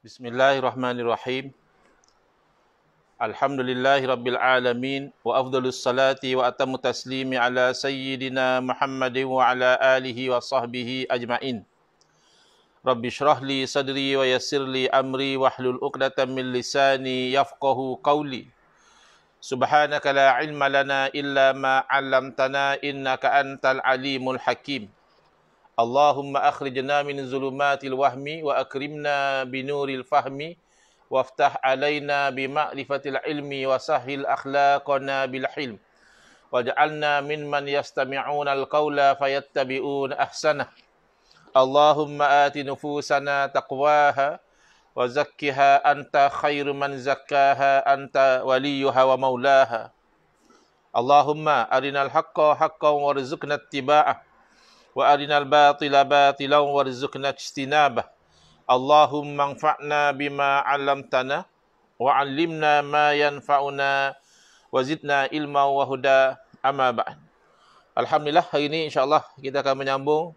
Bismillahirrahmanirrahim. Alhamdulillahi Rabbil Alamin. Wa afdalus salati wa atamu taslimi ala sayyidina Muhammadin wa ala alihi wa sahbihi ajma'in. Rabbi syrahli sadri wa yassirli amri wa hlul uqdatan min lisani yafqahu qawli. Subhanaka la ilma lana illa ma allamtana innaka antal alimul hakim. Allahumma akhrijna min zulumatil wahmi wa akrimna binuril fahmi waftah alaina bima'rifatil ilmi wa sahhil akhlaqana bil hilm waj'alna mimman yastami'una al qawla fayattabi'una ahsana Allahumma ati nufusana taqwaha wa zakkiha anta khairu man zakkaha anta waliyuha wa maulaha Allahumma arinal haqqo haqqan warzuqna ittiba'ah وأرنا الباطل باطلا وارزقنا اجتنابه اللهم انفعنا بما علمتنا وعلمنا ما ينفعنا وزدنا علما وهدى أما بعد Alhamdulillah hari ini insyaAllah kita akan menyambung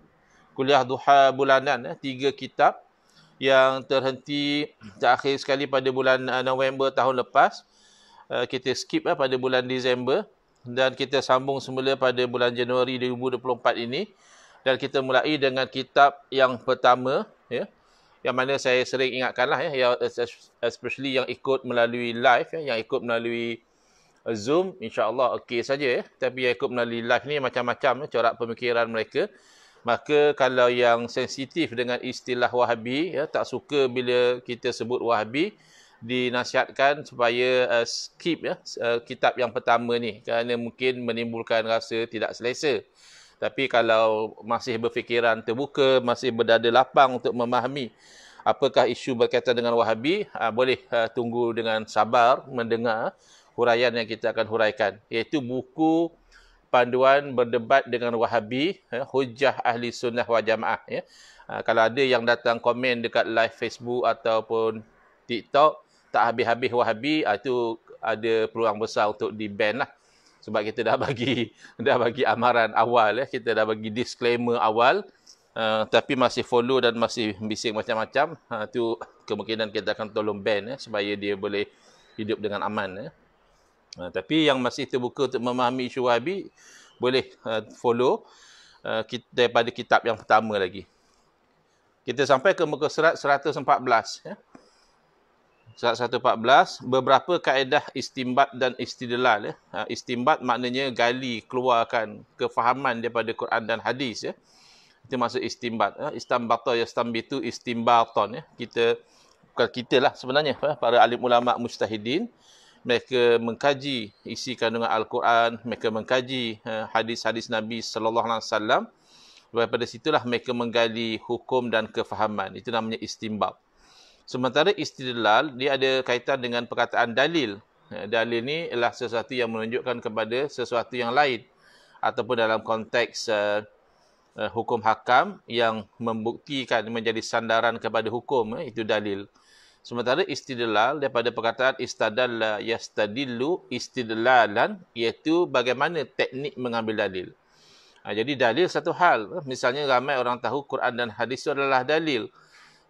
kuliah duha bulanan eh, tiga kitab yang terhenti terakhir sekali pada bulan eh, November tahun lepas uh, kita skip eh, pada bulan Disember dan kita sambung semula pada bulan Januari 2024 ini dan kita mulai dengan kitab yang pertama ya yang mana saya sering ingatkanlah ya yang especially yang ikut melalui live ya yang ikut melalui Zoom insya-Allah okey saja ya tapi yang ikut melalui live ni macam-macam ya, corak pemikiran mereka maka kalau yang sensitif dengan istilah wahabi ya tak suka bila kita sebut wahabi dinasihatkan supaya uh, skip ya uh, kitab yang pertama ni kerana mungkin menimbulkan rasa tidak selesa tapi kalau masih berfikiran terbuka, masih berdada lapang untuk memahami apakah isu berkaitan dengan Wahabi, uh, boleh uh, tunggu dengan sabar mendengar huraian yang kita akan huraikan. Iaitu buku panduan berdebat dengan Wahabi, eh, ya, Hujah Ahli Sunnah wa Jamaah. Ya. Uh, kalau ada yang datang komen dekat live Facebook ataupun TikTok, tak habis-habis Wahabi, uh, itu ada peluang besar untuk di-ban lah sebab kita dah bagi dah bagi amaran awal ya kita dah bagi disclaimer awal uh, tapi masih follow dan masih bising macam-macam ha tu kemungkinan kita akan tolong ban ya supaya dia boleh hidup dengan aman ya uh, tapi yang masih terbuka untuk memahami isu Wahabi boleh uh, follow uh, kita, daripada kitab yang pertama lagi kita sampai ke muka surat 114 ya surat 114 beberapa kaedah istimbat dan istidlal ya. Ha, istimbat maknanya gali keluarkan kefahaman daripada Quran dan hadis ya itu maksud istimbat ya. istambata yastambitu istimbaton ya kita bukan kita lah sebenarnya ya. para alim ulama mustahidin mereka mengkaji isi kandungan al-Quran mereka mengkaji ya, hadis-hadis Nabi sallallahu alaihi wasallam daripada situlah mereka menggali hukum dan kefahaman itu namanya istimbat Sementara istidlal, dia ada kaitan dengan perkataan dalil. Ya, dalil ni ialah sesuatu yang menunjukkan kepada sesuatu yang lain. Ataupun dalam konteks uh, uh, hukum hakam yang membuktikan menjadi sandaran kepada hukum, eh, itu dalil. Sementara istidlal daripada perkataan istadalla eh, yastadillu istidlalan iaitu bagaimana teknik mengambil dalil. Ha, jadi dalil satu hal. Misalnya ramai orang tahu Quran dan hadis itu adalah dalil. Dalil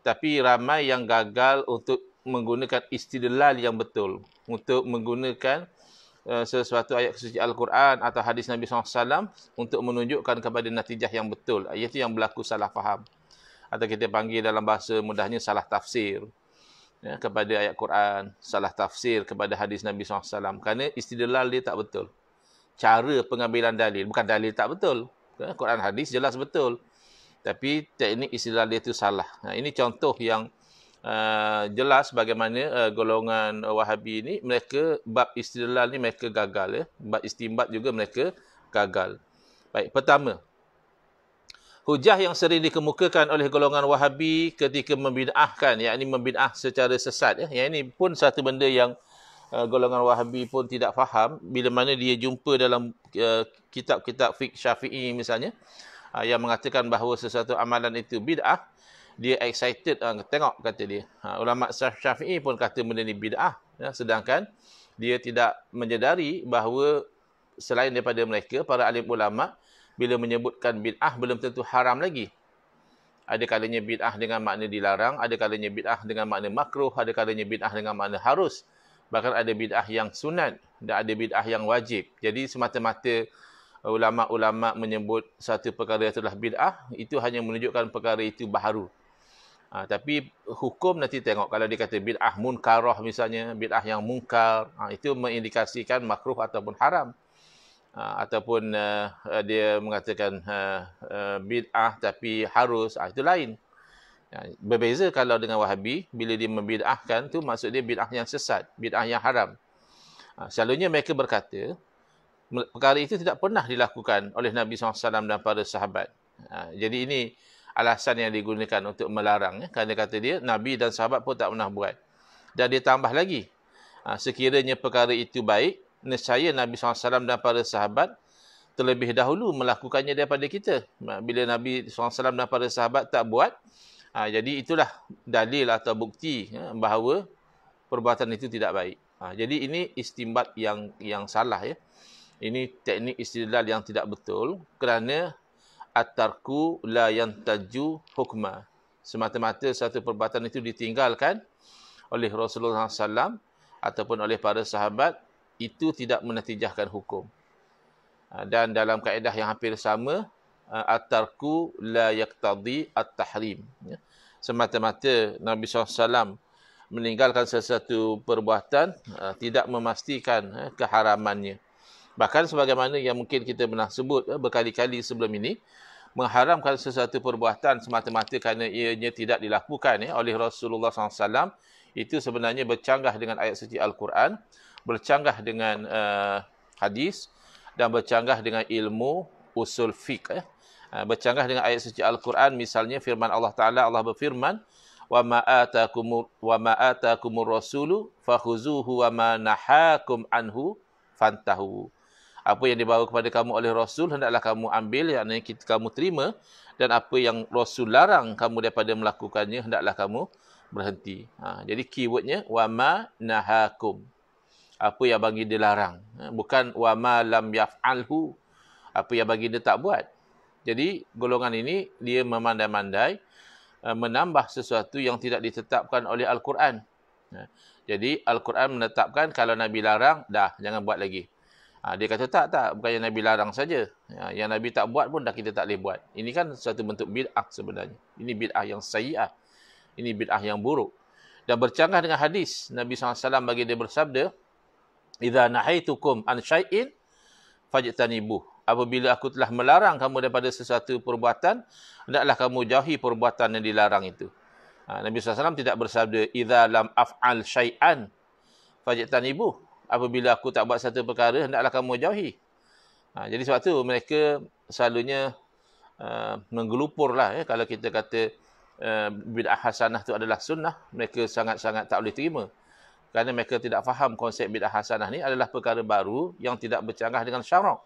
tapi ramai yang gagal untuk menggunakan istidlal yang betul untuk menggunakan eh, sesuatu ayat suci Al-Quran atau hadis Nabi SAW untuk menunjukkan kepada natijah yang betul iaitu yang berlaku salah faham atau kita panggil dalam bahasa mudahnya salah tafsir ya, kepada ayat Quran salah tafsir kepada hadis Nabi SAW kerana istidlal dia tak betul cara pengambilan dalil bukan dalil tak betul Quran hadis jelas betul tapi teknik istilah dia itu salah. Nah, ha, ini contoh yang uh, jelas bagaimana uh, golongan Wahabi ini mereka bab istilah ni mereka gagal ya. Bab istimbat juga mereka gagal. Baik, pertama Hujah yang sering dikemukakan oleh golongan Wahabi ketika membid'ahkan, yakni membinah secara sesat. Ya. Yang ini pun satu benda yang uh, golongan Wahabi pun tidak faham bila mana dia jumpa dalam uh, kitab-kitab fiqh syafi'i misalnya uh, yang mengatakan bahawa sesuatu amalan itu bid'ah, dia excited uh, tengok kata dia. Ha, ulama Syafi'i pun kata benda ni bid'ah. Ya, sedangkan dia tidak menyedari bahawa selain daripada mereka, para alim ulama bila menyebutkan bid'ah belum tentu haram lagi. Ada kalanya bid'ah dengan makna dilarang, ada kalanya bid'ah dengan makna makruh, ada kalanya bid'ah dengan makna harus. Bahkan ada bid'ah yang sunat dan ada bid'ah yang wajib. Jadi semata-mata ulama-ulama menyebut satu perkara itu adalah bid'ah, itu hanya menunjukkan perkara itu baharu. Ha, tapi hukum nanti tengok kalau dia kata bid'ah munkarah misalnya, bid'ah yang munkar ha, itu mengindikasikan makruh ataupun haram. Ha, ataupun uh, dia mengatakan uh, uh, bid'ah tapi harus, ha, itu lain. Ya, berbeza kalau dengan wahabi, bila dia membid'ahkan, tu maksud dia bid'ah yang sesat, bid'ah yang haram. Ha, selalunya mereka berkata, perkara itu tidak pernah dilakukan oleh Nabi SAW dan para sahabat. Ha, jadi ini alasan yang digunakan untuk melarang. Ya. Kerana kata dia, Nabi dan sahabat pun tak pernah buat. Dan dia tambah lagi. Ha, sekiranya perkara itu baik, nescaya Nabi SAW dan para sahabat terlebih dahulu melakukannya daripada kita. Ha, bila Nabi SAW dan para sahabat tak buat, ha, jadi itulah dalil atau bukti ya, bahawa perbuatan itu tidak baik. Ha, jadi ini istimbat yang yang salah ya. Ini teknik istidlal yang tidak betul kerana atarku la yang taju hukma. Semata-mata satu perbuatan itu ditinggalkan oleh Rasulullah SAW ataupun oleh para sahabat itu tidak menetijahkan hukum. Ha, dan dalam kaedah yang hampir sama, ha, atarku la yaktadi at-tahrim. Ya. Semata-mata Nabi SAW meninggalkan sesuatu perbuatan ha, tidak memastikan keharamannya. Bahkan sebagaimana yang mungkin kita pernah sebut eh, berkali-kali sebelum ini, mengharamkan sesuatu perbuatan semata-mata kerana ianya tidak dilakukan eh, oleh Rasulullah SAW, itu sebenarnya bercanggah dengan ayat suci Al-Quran, bercanggah dengan uh, hadis, dan bercanggah dengan ilmu usul fiqh. Eh. eh. Bercanggah dengan ayat suci Al-Quran, misalnya firman Allah Ta'ala, Allah berfirman, وَمَا آتَكُمُ, وَمَا آتَكُمُ الرَّسُولُ فَخُزُوهُ وَمَا نَحَاكُمْ عَنْهُ فَانْتَهُوا apa yang dibawa kepada kamu oleh Rasul hendaklah kamu ambil yang kita kamu terima dan apa yang Rasul larang kamu daripada melakukannya hendaklah kamu berhenti. Ha, jadi keywordnya wama nahakum. Apa yang bagi dia larang. Ha, bukan wama lam yaf'alhu. Apa yang bagi dia tak buat. Jadi golongan ini dia memandai-mandai eh, menambah sesuatu yang tidak ditetapkan oleh Al-Quran. Ha, jadi Al-Quran menetapkan kalau Nabi larang, dah jangan buat lagi. Ha, dia kata tak, tak. Bukan yang Nabi larang saja. Ya, yang Nabi tak buat pun dah kita tak boleh buat. Ini kan satu bentuk bid'ah sebenarnya. Ini bid'ah yang sayi'ah. Ini bid'ah yang buruk. Dan bercanggah dengan hadis. Nabi SAW bagi dia bersabda. Iza nahaitukum an syai'in fajitanibuh. Apabila aku telah melarang kamu daripada sesuatu perbuatan, hendaklah kamu jauhi perbuatan yang dilarang itu. Ha, Nabi SAW tidak bersabda, Iza lam af'al syai'an fajitanibuh apabila aku tak buat satu perkara hendaklah kamu jauhi. Ha, jadi sebab tu mereka selalunya uh, lah. ya kalau kita kata uh, bid'ah hasanah tu adalah sunnah, mereka sangat-sangat tak boleh terima. Kerana mereka tidak faham konsep bid'ah hasanah ni adalah perkara baru yang tidak bercanggah dengan syarak.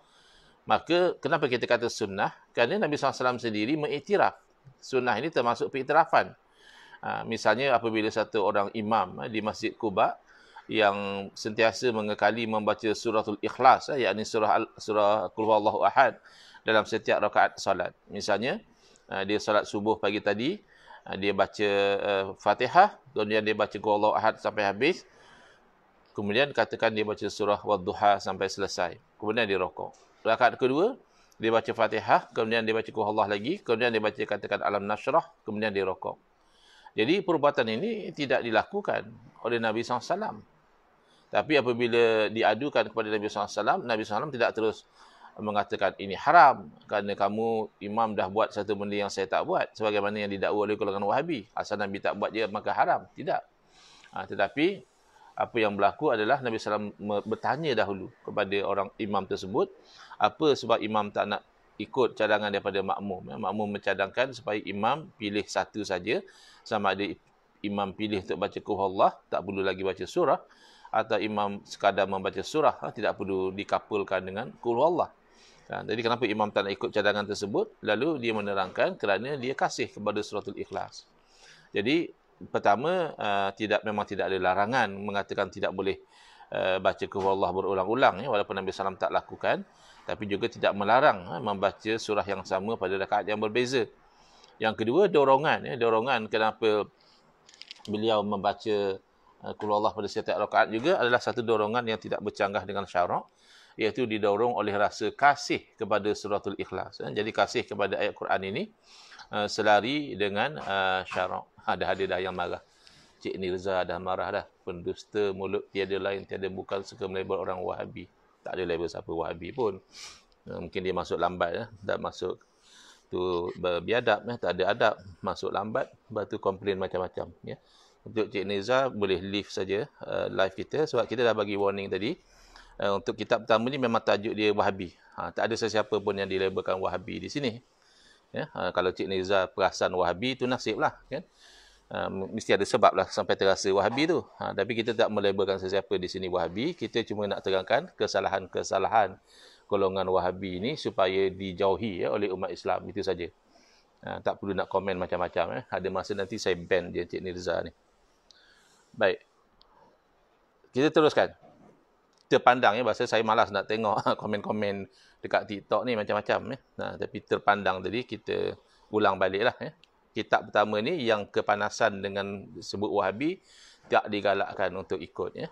Maka kenapa kita kata sunnah? Kerana Nabi SAW sendiri mengiktiraf. Sunnah ini termasuk pengiktirafan. Ha, misalnya apabila satu orang imam eh, di Masjid Kubah yang sentiasa mengekali membaca suratul ikhlas ya yakni surah al, surah qul huwallahu ahad dalam setiap rakaat solat misalnya eh, dia solat subuh pagi tadi eh, dia baca uh, Fatihah kemudian dia baca qul huwallahu ahad sampai habis kemudian katakan dia baca surah wadduha sampai selesai kemudian dia rokok rakaat kedua dia baca Fatihah kemudian dia baca qul huwallahu lagi kemudian dia baca katakan alam nasrah kemudian dia rokok jadi perbuatan ini tidak dilakukan oleh Nabi SAW. Tapi apabila diadukan kepada Nabi SAW, Nabi Sallam tidak terus mengatakan ini haram kerana kamu imam dah buat satu benda yang saya tak buat sebagaimana yang didakwa oleh golongan wahabi asal Nabi tak buat dia maka haram tidak ha, tetapi apa yang berlaku adalah Nabi Sallam bertanya dahulu kepada orang imam tersebut apa sebab imam tak nak ikut cadangan daripada makmum ya, makmum mencadangkan supaya imam pilih satu saja sama ada imam pilih untuk baca kuhullah tak perlu lagi baca surah atau imam sekadar membaca surah ha, tidak perlu dikapulkan dengan qul wallah. Ha, jadi kenapa imam tak nak ikut cadangan tersebut? Lalu dia menerangkan kerana dia kasih kepada suratul ikhlas. Jadi pertama uh, tidak memang tidak ada larangan mengatakan tidak boleh uh, baca qul wallah berulang-ulang ya walaupun Nabi Sallam tak lakukan tapi juga tidak melarang ha, membaca surah yang sama pada rakaat yang berbeza. Yang kedua dorongan ya dorongan kenapa beliau membaca Eh, kulu Allah pada setiap rakaat juga adalah satu dorongan yang tidak bercanggah dengan syarak iaitu didorong oleh rasa kasih kepada suratul ikhlas eh, jadi kasih kepada ayat Quran ini eh, selari dengan syarak ha, ada hadir dah yang marah Cik Nirza dah marah dah pendusta mulut tiada lain tiada bukan suka melabel orang wahabi tak ada label siapa wahabi pun mungkin dia masuk lambat ya. tak masuk tu biadab ya. tak ada adab masuk lambat lepas tu komplain macam-macam ya. -macam untuk Cik Neza boleh leave saja uh, live kita sebab kita dah bagi warning tadi uh, untuk kitab pertama ni memang tajuk dia Wahabi ha, tak ada sesiapa pun yang dilabelkan Wahabi di sini ya, uh, kalau Cik Neza perasan Wahabi tu nasib lah kan? Uh, mesti ada sebab lah sampai terasa Wahabi tu ha, tapi kita tak melabelkan sesiapa di sini Wahabi kita cuma nak terangkan kesalahan-kesalahan golongan Wahabi ni supaya dijauhi ya, oleh umat Islam itu saja Ha, tak perlu nak komen macam-macam eh. Ada masa nanti saya ban dia Encik Nirza ni. Baik. Kita teruskan. Terpandang ya bahasa saya malas nak tengok komen-komen dekat TikTok ni macam-macam ya. Nah, tapi terpandang tadi kita ulang baliklah ya. Kitab pertama ni yang kepanasan dengan sebut Wahabi tak digalakkan untuk ikut ya.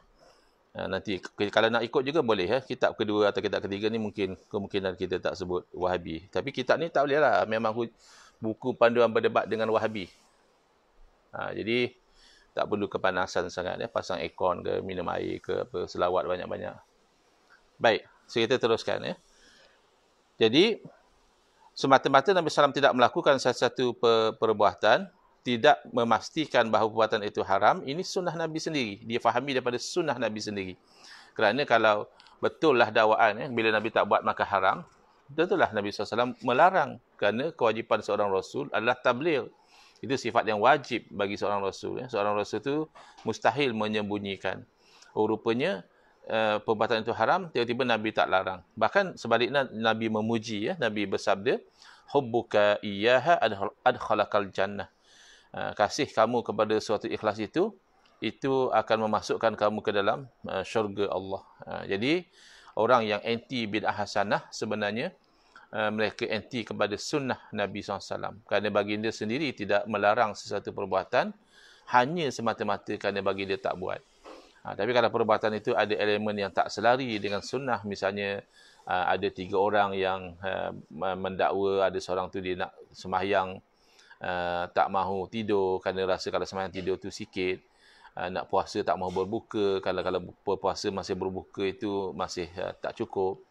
nanti kalau nak ikut juga boleh ya. Kitab kedua atau kitab ketiga ni mungkin kemungkinan kita tak sebut Wahabi. Tapi kitab ni tak boleh lah. Memang buku panduan berdebat dengan Wahabi. Ha, jadi tak perlu kepanasan sangat ya pasang aircon ke minum air ke apa selawat banyak-banyak baik so kita teruskan ya jadi semata-mata Nabi SAW tidak melakukan satu sesuatu perbuatan tidak memastikan bahawa perbuatan itu haram ini sunnah Nabi sendiri dia fahami daripada sunnah Nabi sendiri kerana kalau betullah dakwaan ya, bila Nabi tak buat maka haram Betul lah Nabi SAW melarang kerana kewajipan seorang Rasul adalah tabligh itu sifat yang wajib bagi seorang Rasul. Ya. Seorang Rasul itu mustahil menyembunyikan. Oh, rupanya eh, perbuatan itu haram, tiba-tiba Nabi tak larang. Bahkan sebaliknya Nabi memuji, ya, Nabi bersabda, Hubbuka iyaha adkhalakal jannah. Eh, kasih kamu kepada suatu ikhlas itu, itu akan memasukkan kamu ke dalam eh, syurga Allah. Jadi, orang yang anti bid'ah hasanah sebenarnya, Uh, mereka anti kepada sunnah Nabi SAW. Kerana dia sendiri tidak melarang sesuatu perbuatan hanya semata-mata kerana dia tak buat. Ha, tapi kalau perbuatan itu ada elemen yang tak selari dengan sunnah, misalnya ha, ada tiga orang yang ha, mendakwa, ada seorang tu dia nak semayang ha, tak mahu tidur kerana rasa kalau semayang tidur tu sikit, ha, nak puasa tak mahu berbuka, kalau kalau puasa masih berbuka itu masih ha, tak cukup.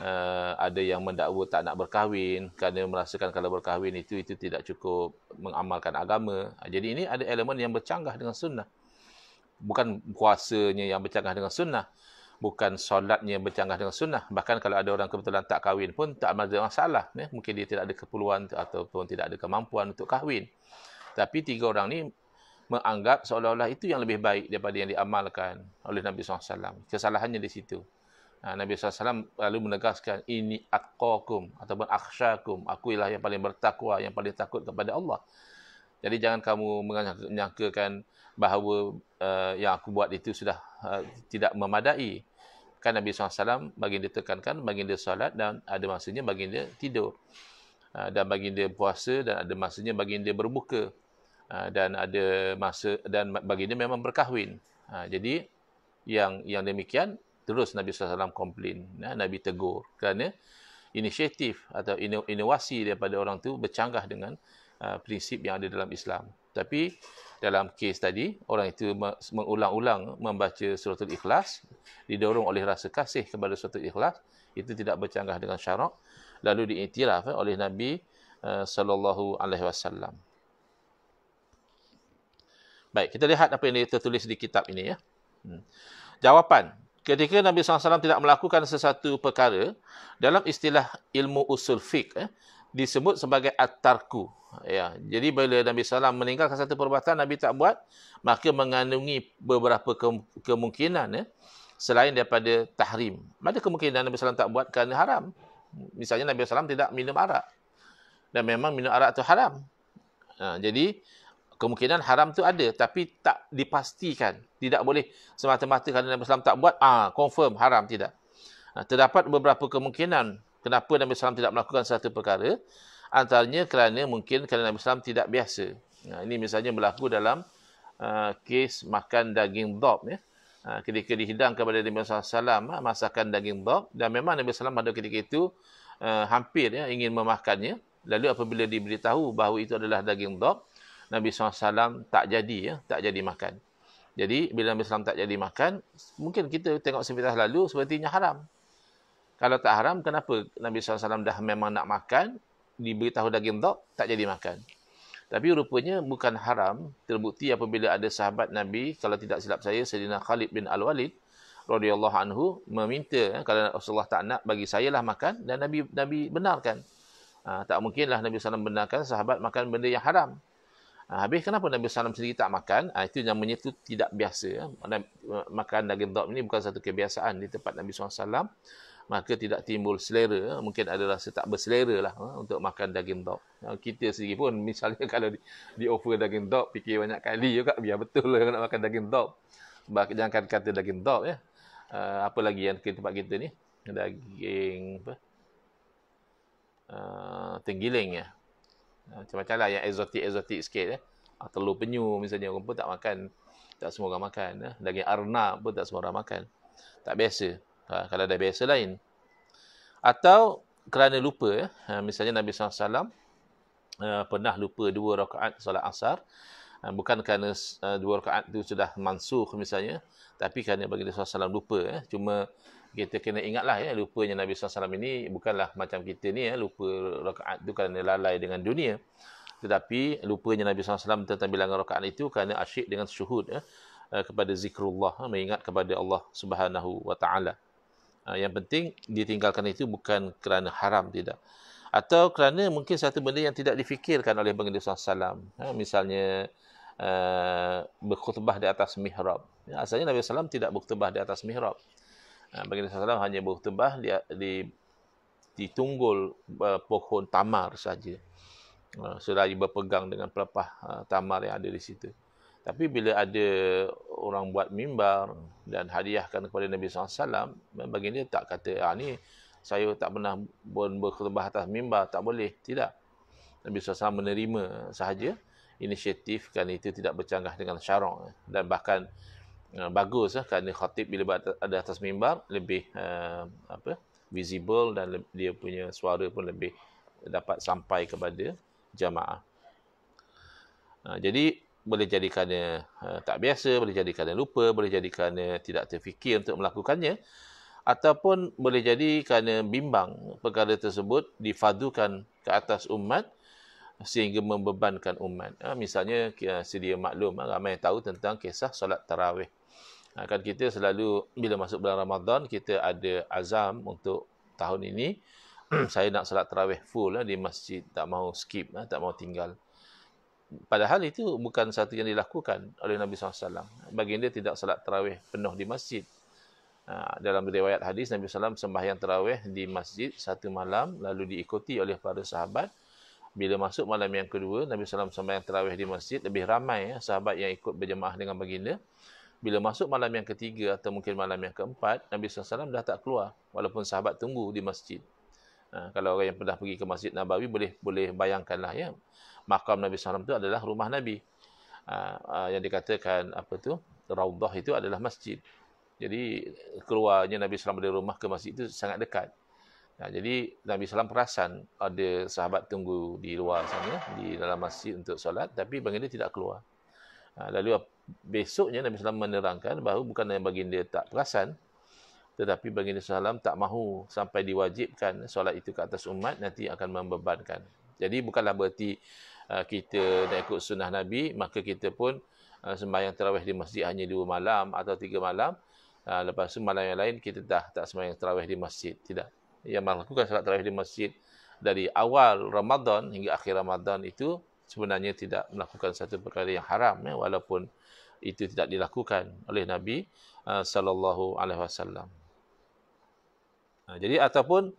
Eh, ada yang mendakwa tak nak berkahwin kerana merasakan kalau berkahwin itu itu tidak cukup mengamalkan agama. Jadi ini ada elemen yang bercanggah dengan sunnah. Bukan kuasanya yang bercanggah dengan sunnah. Bukan solatnya yang bercanggah dengan sunnah. Bahkan kalau ada orang kebetulan tak kahwin pun tak ada masalah. Ya. Mungkin dia tidak ada keperluan ataupun tidak ada kemampuan untuk kahwin. Tapi tiga orang ni menganggap seolah-olah itu yang lebih baik daripada yang diamalkan oleh Nabi SAW. Kesalahannya di situ. Ha, Nabi SAW lalu menegaskan ini akwakum ataupun akhsyakum. Aku ialah yang paling bertakwa, yang paling takut kepada Allah. Jadi jangan kamu menyangkakan bahawa uh, yang aku buat itu sudah uh, tidak memadai. Kan Nabi SAW baginda tekankan, baginda salat dan ada masanya baginda tidur. Uh, dan baginda puasa dan ada masanya baginda berbuka. Uh, dan ada masa dan baginda memang berkahwin. Uh, jadi yang yang demikian terus Nabi SAW komplain. Ya, Nabi tegur. Kerana ya. inisiatif atau inovasi daripada orang itu bercanggah dengan uh, prinsip yang ada dalam Islam. Tapi dalam kes tadi, orang itu mengulang-ulang membaca suratul ikhlas, didorong oleh rasa kasih kepada suratul ikhlas, itu tidak bercanggah dengan syarak, lalu diiktiraf eh, oleh Nabi uh, Sallallahu Alaihi Wasallam. Baik, kita lihat apa yang tertulis di kitab ini. ya. Hmm. Jawapan, ketika Nabi SAW tidak melakukan sesuatu perkara, dalam istilah ilmu usul fiqh, eh, disebut sebagai at-tarku. Ya, jadi bila Nabi SAW meninggalkan satu perbuatan, Nabi tak buat, maka mengandungi beberapa ke- kemungkinan eh, selain daripada tahrim. Mana kemungkinan Nabi SAW tak buat kerana haram? Misalnya Nabi SAW tidak minum arak. Dan memang minum arak itu haram. Ha, jadi, kemungkinan haram tu ada tapi tak dipastikan tidak boleh semata-mata kerana Nabi Sallam tak buat ah confirm haram tidak ha, terdapat beberapa kemungkinan kenapa Nabi Sallam tidak melakukan satu perkara antaranya kerana mungkin kerana Nabi Sallam tidak biasa ha, ini misalnya berlaku dalam uh, kes makan daging dob. ya ha, ketika dihidang kepada Nabi Sallam ha, masakan daging dob, dan memang Nabi Sallam pada ketika itu uh, hampir ya ingin memakannya lalu apabila diberitahu bahawa itu adalah daging dog Nabi SAW tak jadi ya, tak jadi makan. Jadi bila Nabi SAW tak jadi makan, mungkin kita tengok sebentar lalu sepertinya haram. Kalau tak haram, kenapa Nabi SAW dah memang nak makan, diberitahu daging dok, tak jadi makan. Tapi rupanya bukan haram, terbukti apabila ada sahabat Nabi, kalau tidak silap saya, Sayyidina Khalid bin Al-Walid, radhiyallahu anhu meminta ya, kalau Rasulullah tak nak bagi saya lah makan dan Nabi Nabi benarkan. Ha, tak mungkinlah Nabi SAW benarkan sahabat makan benda yang haram. Ah, habis kenapa Nabi Sallam sendiri tak makan? Ha, itu namanya itu tidak biasa. Ya. Eh, makan daging dhab ini bukan satu kebiasaan di tempat Nabi SAW. Maka tidak timbul selera. Ya. Mungkin ada rasa tak berselera lah ha, untuk makan daging dhab. Ya, kita sendiri pun misalnya kalau di, di offer daging dhab, fikir banyak kali juga biar betul lah nak makan daging dhab. Sebab jangan kata daging dhab ya. Uh, apa lagi yang di tempat kita ni? Daging apa? Uh, tenggiling ya. Ha, macam-macam lah yang exotic-exotic sikit. Eh. Ah, telur penyu misalnya orang pun tak makan. Tak semua orang makan. Eh. Daging arna, pun tak semua orang makan. Tak biasa. Ha, kalau dah biasa lain. Atau kerana lupa. Eh. Ha, misalnya Nabi SAW uh, ha, pernah lupa dua rakaat solat asar. Ha, bukan kerana uh, dua rakaat itu sudah mansuh misalnya. Tapi kerana bagi Nabi SAW lupa. Eh. Cuma kita kena ingatlah ya lupanya Nabi SAW ini bukanlah macam kita ni ya lupa rakaat tu kerana lalai dengan dunia tetapi lupanya Nabi SAW tentang bilangan rakaat itu kerana asyik dengan syuhud ya, eh, kepada zikrullah eh, mengingat kepada Allah Subhanahu wa taala ah, yang penting ditinggalkan itu bukan kerana haram tidak atau kerana mungkin satu benda yang tidak difikirkan oleh Baginda SAW eh, misalnya berkhutbah di atas mihrab ya, asalnya Nabi SAW tidak berkhutbah di atas mihrab Ha, Nabi SAW hanya berkhutbah di, di, di tunggul uh, e, pohon tamar saja. Ha, uh, selagi berpegang dengan pelepah uh, tamar yang ada di situ. Tapi bila ada orang buat mimbar dan hadiahkan kepada Nabi SAW, baginda tak kata, ah, ni saya tak pernah berkhutbah atas mimbar, tak boleh. Tidak. Nabi SAW menerima sahaja inisiatif kerana itu tidak bercanggah dengan syarong. Dan bahkan Ah, bagus eh, kerana khatib bila ada atas mimbar lebih uh, apa visible dan dia punya suara pun lebih dapat sampai kepada jamaah. Uh, jadi boleh jadi kerana uh, tak biasa, boleh jadi kerana lupa, boleh jadi kerana tidak terfikir untuk melakukannya ataupun boleh jadi kerana bimbang perkara tersebut difadukan ke atas umat sehingga membebankan umat. Uh, misalnya uh, sedia maklum uh, ramai tahu tentang kisah solat tarawih. Kan kita selalu bila masuk bulan Ramadan kita ada azam untuk tahun ini saya nak salat tarawih full eh, di masjid tak mau skip eh, tak mau tinggal. Padahal itu bukan satu yang dilakukan oleh Nabi SAW. Baginda tidak salat tarawih penuh di masjid. Ha, dalam riwayat hadis Nabi SAW sembahyang tarawih di masjid satu malam lalu diikuti oleh para sahabat. Bila masuk malam yang kedua Nabi SAW sembahyang tarawih di masjid lebih ramai eh, sahabat yang ikut berjemaah dengan baginda bila masuk malam yang ketiga atau mungkin malam yang keempat, Nabi SAW dah tak keluar walaupun sahabat tunggu di masjid. Ha, kalau orang yang pernah pergi ke Masjid Nabawi boleh boleh bayangkanlah ya. Makam Nabi SAW itu adalah rumah Nabi. Ha, ha, yang dikatakan apa tu? Raudhah itu adalah masjid. Jadi keluarnya Nabi SAW dari rumah ke masjid itu sangat dekat. Ha, jadi Nabi SAW perasan ada sahabat tunggu di luar sana, di dalam masjid untuk solat. Tapi bagi tidak keluar. Ha, lalu besoknya Nabi SAW menerangkan bahawa bukan yang baginda tak perasan tetapi baginda SAW tak mahu sampai diwajibkan solat itu ke atas umat nanti akan membebankan jadi bukanlah berarti uh, kita nak ikut sunnah Nabi maka kita pun uh, sembahyang terawih di masjid hanya dua malam atau tiga malam uh, lepas itu malam yang lain kita dah tak sembahyang terawih di masjid tidak yang melakukan solat terawih di masjid dari awal Ramadan hingga akhir Ramadan itu sebenarnya tidak melakukan satu perkara yang haram ya, walaupun itu tidak dilakukan oleh Nabi uh, sallallahu alaihi wasallam. Uh, jadi ataupun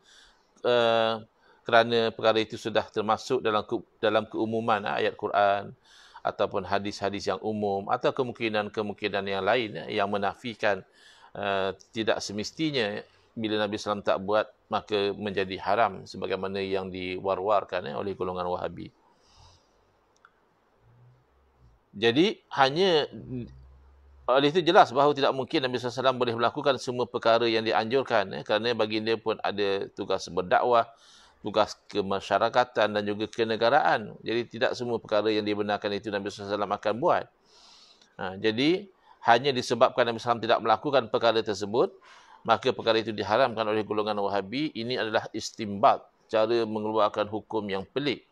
uh, kerana perkara itu sudah termasuk dalam ke, dalam keumuman uh, ayat Quran ataupun hadis-hadis yang umum atau kemungkinan-kemungkinan yang lain uh, yang menafikan uh, tidak semestinya bila Nabi SAW tak buat maka menjadi haram sebagaimana yang diwar-warkan uh, oleh golongan Wahabi. Jadi hanya oleh itu jelas bahawa tidak mungkin Nabi SAW boleh melakukan semua perkara yang dianjurkan ya, kerana dia pun ada tugas berdakwah, tugas kemasyarakatan dan juga kenegaraan. Jadi tidak semua perkara yang dibenarkan itu Nabi SAW akan buat. Ha, jadi hanya disebabkan Nabi Sallam tidak melakukan perkara tersebut, maka perkara itu diharamkan oleh golongan wahabi. Ini adalah istimbat, cara mengeluarkan hukum yang pelik.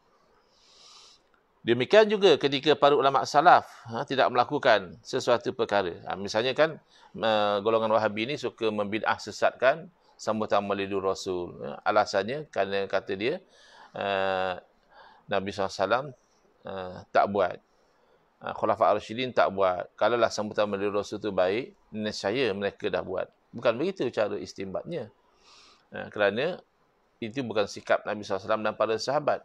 Demikian juga ketika para ulama salaf ha, tidak melakukan sesuatu perkara. Ha, misalnya kan uh, golongan Wahabi ini suka membid'ah sesatkan sambutan Maulidur Rasul. Ya, alasannya kerana kata dia uh, Nabi SAW uh, ha, tak buat. Uh, Khulafa Ar-Rashidin tak buat. Kalaulah sambutan Maulidur Rasul itu baik, nescaya mereka dah buat. Bukan begitu cara istimbatnya. Uh, kerana itu bukan sikap Nabi SAW dan para sahabat.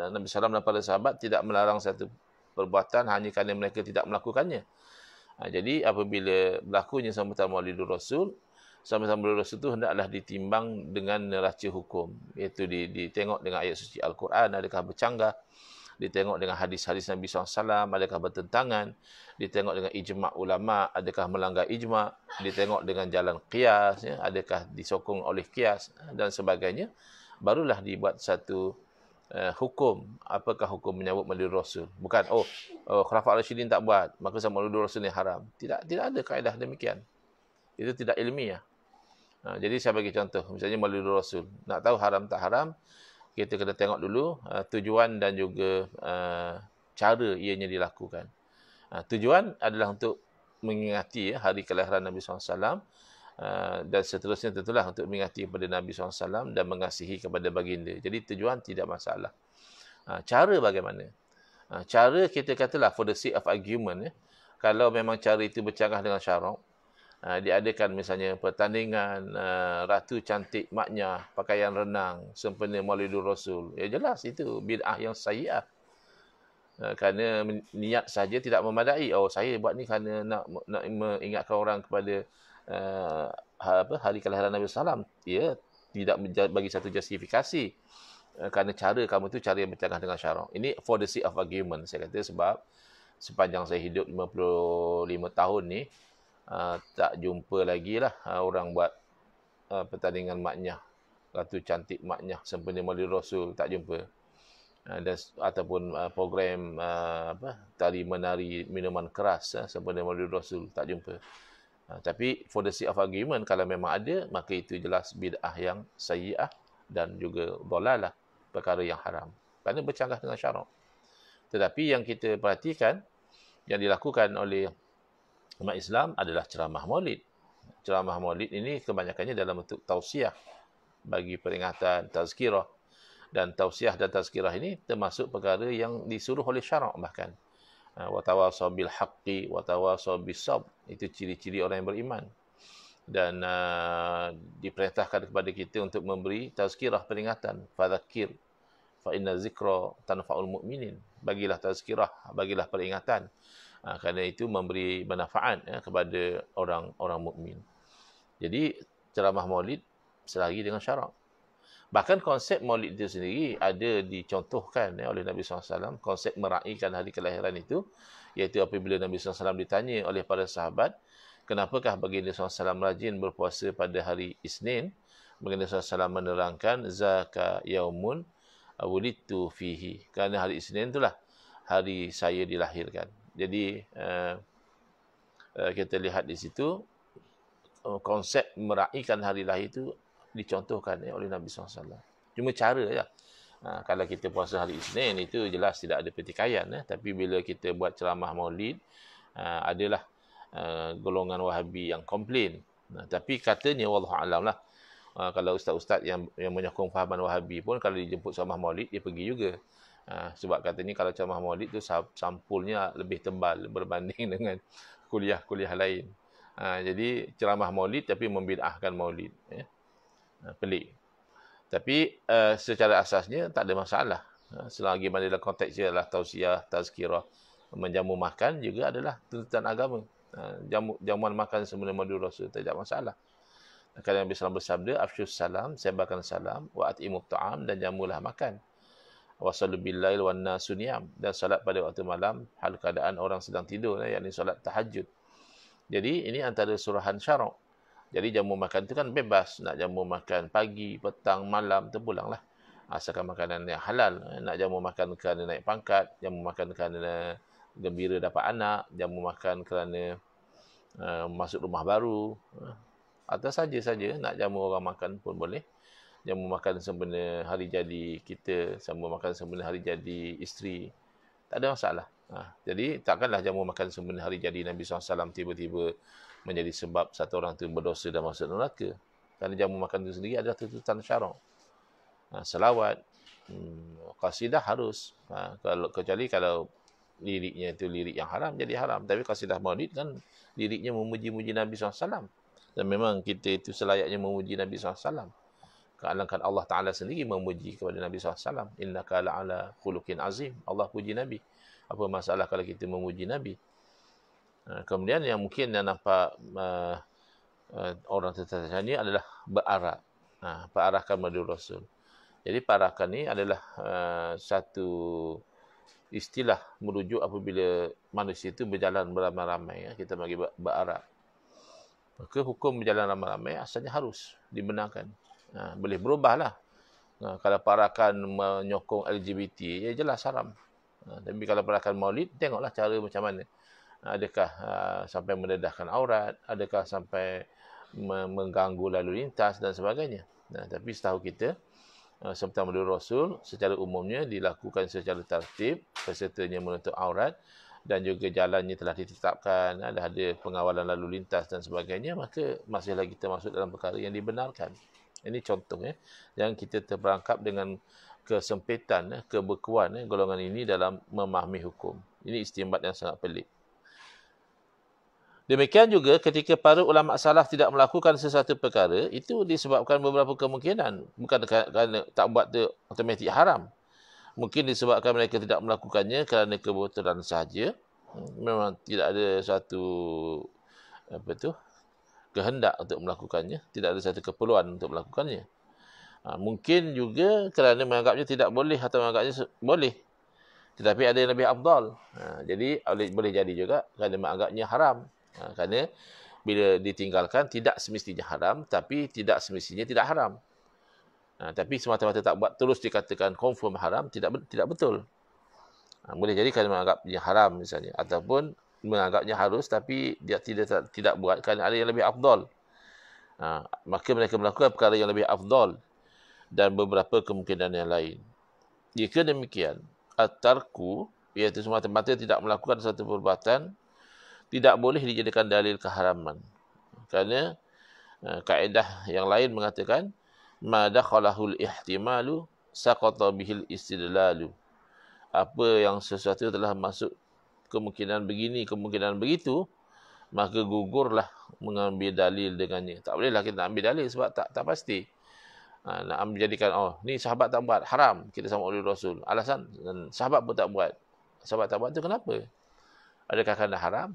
Nabi SAW dan para sahabat tidak melarang satu perbuatan hanya kerana mereka tidak melakukannya. Ha, jadi apabila berlakunya sama-sama Maulidur Rasul, sama-sama Maulidur Rasul itu hendaklah ditimbang dengan neraca hukum. Iaitu ditengok dengan ayat suci Al-Quran, adakah bercanggah, ditengok dengan hadis-hadis Nabi SAW, adakah bertentangan, ditengok dengan ijma' ulama, adakah melanggar ijma', ditengok dengan jalan qiyas, ya, adakah disokong oleh qiyas ha, dan sebagainya, barulah dibuat satu uh, hukum apakah hukum menyambut maulid rasul bukan oh, oh khulafa rasyidin tak buat maka sama maulid rasul ni haram tidak tidak ada kaedah demikian itu tidak ilmiah uh, jadi saya bagi contoh misalnya maulid rasul nak tahu haram tak haram kita kena tengok dulu uh, tujuan dan juga uh, cara ianya dilakukan uh, tujuan adalah untuk mengingati ya, hari kelahiran Nabi sallallahu alaihi wasallam Ah, dan seterusnya tentulah untuk mengingati kepada Nabi SAW dan mengasihi kepada baginda. Jadi tujuan tidak masalah. Ah, cara bagaimana? Ah, cara kita katalah for the sake of argument, eh, kalau memang cara itu bercanggah dengan syarab, diadakan misalnya pertandingan ratu cantik maknya pakaian renang sempena maulidur rasul ya jelas itu bid'ah yang sayyiah kerana niat saja tidak memadai oh saya buat ni kerana nak nak ingatkan orang kepada uh, apa hari kelahiran Nabi Sallam ya tidak bagi satu justifikasi uh, kerana cara kamu itu cara yang bertentangan dengan syarong. Ini for the sake of argument saya kata sebab sepanjang saya hidup 55 tahun ni uh, tak jumpa lagi lah uh, orang buat uh, pertandingan maknya ratu cantik maknya sempena mali rasul tak jumpa dan ataupun uh, program uh, apa tari menari minuman keras uh, sempena mali rasul tak jumpa Ha, tapi for the sake of argument, kalau memang ada, maka itu jelas bid'ah yang sayi'ah dan juga dolalah perkara yang haram. Kerana bercanggah dengan syarak. Tetapi yang kita perhatikan, yang dilakukan oleh umat Islam adalah ceramah maulid. Ceramah maulid ini kebanyakannya dalam bentuk tausiah bagi peringatan, tazkirah. Dan tausiah dan tazkirah ini termasuk perkara yang disuruh oleh syarak bahkan. Ah, watawasaw bilhaqi, watawasaw bisabt itu ciri-ciri orang yang beriman. Dan uh, diperintahkan kepada kita untuk memberi tazkirah peringatan. Fadhakir. Fa inna zikra tanfa'ul mu'minin. Bagilah tazkirah, bagilah peringatan. Uh, kerana itu memberi manfaat ya, kepada orang-orang mukmin. Jadi ceramah maulid selagi dengan syarak. Bahkan konsep maulid itu sendiri ada dicontohkan ya, oleh Nabi SAW. Konsep meraihkan hari kelahiran itu iaitu apabila Nabi SAW ditanya oleh para sahabat kenapakah Nabi SAW rajin berpuasa pada hari Isnin Nabi SAW menerangkan zaka yaumun wulidtu fihi kerana hari Isnin itulah hari saya dilahirkan jadi uh, uh, kita lihat di situ uh, konsep meraihkan hari lahir itu dicontohkan ya, oleh Nabi SAW cuma cara saja lah. ya. Ha, kalau kita puasa hari Isnin itu jelas tidak ada pertikaian. Eh? Tapi bila kita buat ceramah maulid, ha, adalah ha, golongan wahabi yang komplain. Nah, ha, tapi katanya Allah Alam lah, Ha, kalau ustaz-ustaz yang, yang menyokong fahaman wahabi pun, kalau dijemput ceramah maulid, dia pergi juga. Ha, sebab katanya kalau ceramah maulid tu sampulnya lebih tebal berbanding dengan kuliah-kuliah lain. Ha, jadi ceramah maulid tapi membidahkan maulid. Ya? Ha, pelik. Tapi uh, secara asasnya tak ada masalah. Uh, selagi mana dalam konteks dia adalah tausiah, tazkirah, menjamu makan juga adalah tuntutan agama. Uh, jamu, jamuan makan sebelum madu rasul tak ada masalah. Kadang Nabi SAW bersabda, Afsyus salam, sebarkan salam, wa'at imut ta'am dan jamulah makan. Wasallu billail wa nasuniyam. Dan salat pada waktu malam, hal keadaan orang sedang tidur, yang ini salat tahajud. Jadi ini antara suruhan syarak jadi jamu makan tu kan bebas. Nak jamu makan pagi, petang, malam, lah Asalkan makanan yang halal. Nak jamu makan kerana naik pangkat. Jamu makan kerana gembira dapat anak. Jamu makan kerana uh, masuk rumah baru. Atau saja-saja nak jamu orang makan pun boleh. Jamu makan sempena hari jadi kita. Jamu makan sempena hari jadi isteri. Tak ada masalah. Ha. Jadi takkanlah jamu makan sempena hari jadi Nabi SAW tiba-tiba menjadi sebab satu orang itu berdosa dan masuk neraka. Kerana jamu makan itu sendiri adalah tuntutan syarak. Ha, selawat, hmm, qasidah harus. Ha, kalau kecuali kalau liriknya itu lirik yang haram, jadi haram. Tapi qasidah maulid kan liriknya memuji-muji Nabi SAW. Dan memang kita itu selayaknya memuji Nabi SAW. Kalangkan Allah Ta'ala sendiri memuji kepada Nabi SAW. Inna ka la'ala khulukin azim. Allah puji Nabi. Apa masalah kalau kita memuji Nabi? Ha, kemudian yang mungkin yang nampak uh, uh, orang tertanya ini adalah berarak. Nah, ha, uh, perarakan Madu Rasul. Jadi perarakan ini adalah uh, satu istilah merujuk apabila manusia itu berjalan beramai-ramai. Ya. Kita bagi berarak. Maka hukum berjalan ramai-ramai asalnya harus dibenarkan. Ha, boleh berubahlah. Ha, kalau parakan menyokong LGBT, ia ya jelas haram. Ha, tapi kalau parakan maulid, tengoklah cara macam mana adakah ah, sampai mendedahkan aurat, adakah sampai mengganggu lalu lintas dan sebagainya. Nah, tapi setahu kita, ah, sebentar melalui Rasul, secara umumnya dilakukan secara tertib, pesertanya menutup aurat dan juga jalannya telah ditetapkan, ada ah, ada pengawalan lalu lintas dan sebagainya, maka masih lagi masuk dalam perkara yang dibenarkan. Ini contoh ya, yang kita terperangkap dengan kesempitan, eh, kebekuan eh, golongan ini dalam memahami hukum. Ini istimbat yang sangat pelik. Demikian juga ketika para ulama salaf tidak melakukan sesuatu perkara, itu disebabkan beberapa kemungkinan. Bukan kerana tak buat itu otomatik haram. Mungkin disebabkan mereka tidak melakukannya kerana kebetulan sahaja. Hmm, memang tidak ada satu apa tu kehendak untuk melakukannya. Tidak ada satu keperluan untuk melakukannya. Ha, mungkin juga kerana menganggapnya tidak boleh atau menganggapnya boleh. Tetapi ada yang lebih abdal. Ha, jadi boleh jadi juga kerana menganggapnya haram. Ha, kerana bila ditinggalkan tidak semestinya haram tapi tidak semestinya tidak haram. Ha, tapi semata-mata tak buat terus dikatakan confirm haram tidak tidak betul. Ha, boleh jadi kerana menganggapnya haram misalnya ataupun menganggapnya harus tapi dia tidak tak, tidak buat kerana ada yang lebih afdal. Ha, maka mereka melakukan perkara yang lebih afdal dan beberapa kemungkinan yang lain. Jika demikian, at-tarku iaitu semata-mata tidak melakukan satu perbuatan tidak boleh dijadikan dalil keharaman. Kerana eh, kaedah yang lain mengatakan ma dakhalahul ihtimalu saqata bihil istidlalu. Apa yang sesuatu telah masuk kemungkinan begini, kemungkinan begitu, maka gugurlah mengambil dalil dengannya. Tak bolehlah kita ambil dalil sebab tak tak pasti. Ha, nak menjadikan oh ni sahabat tak buat haram kita sama oleh Rasul alasan sahabat pun tak buat sahabat tak buat tu kenapa adakah kerana haram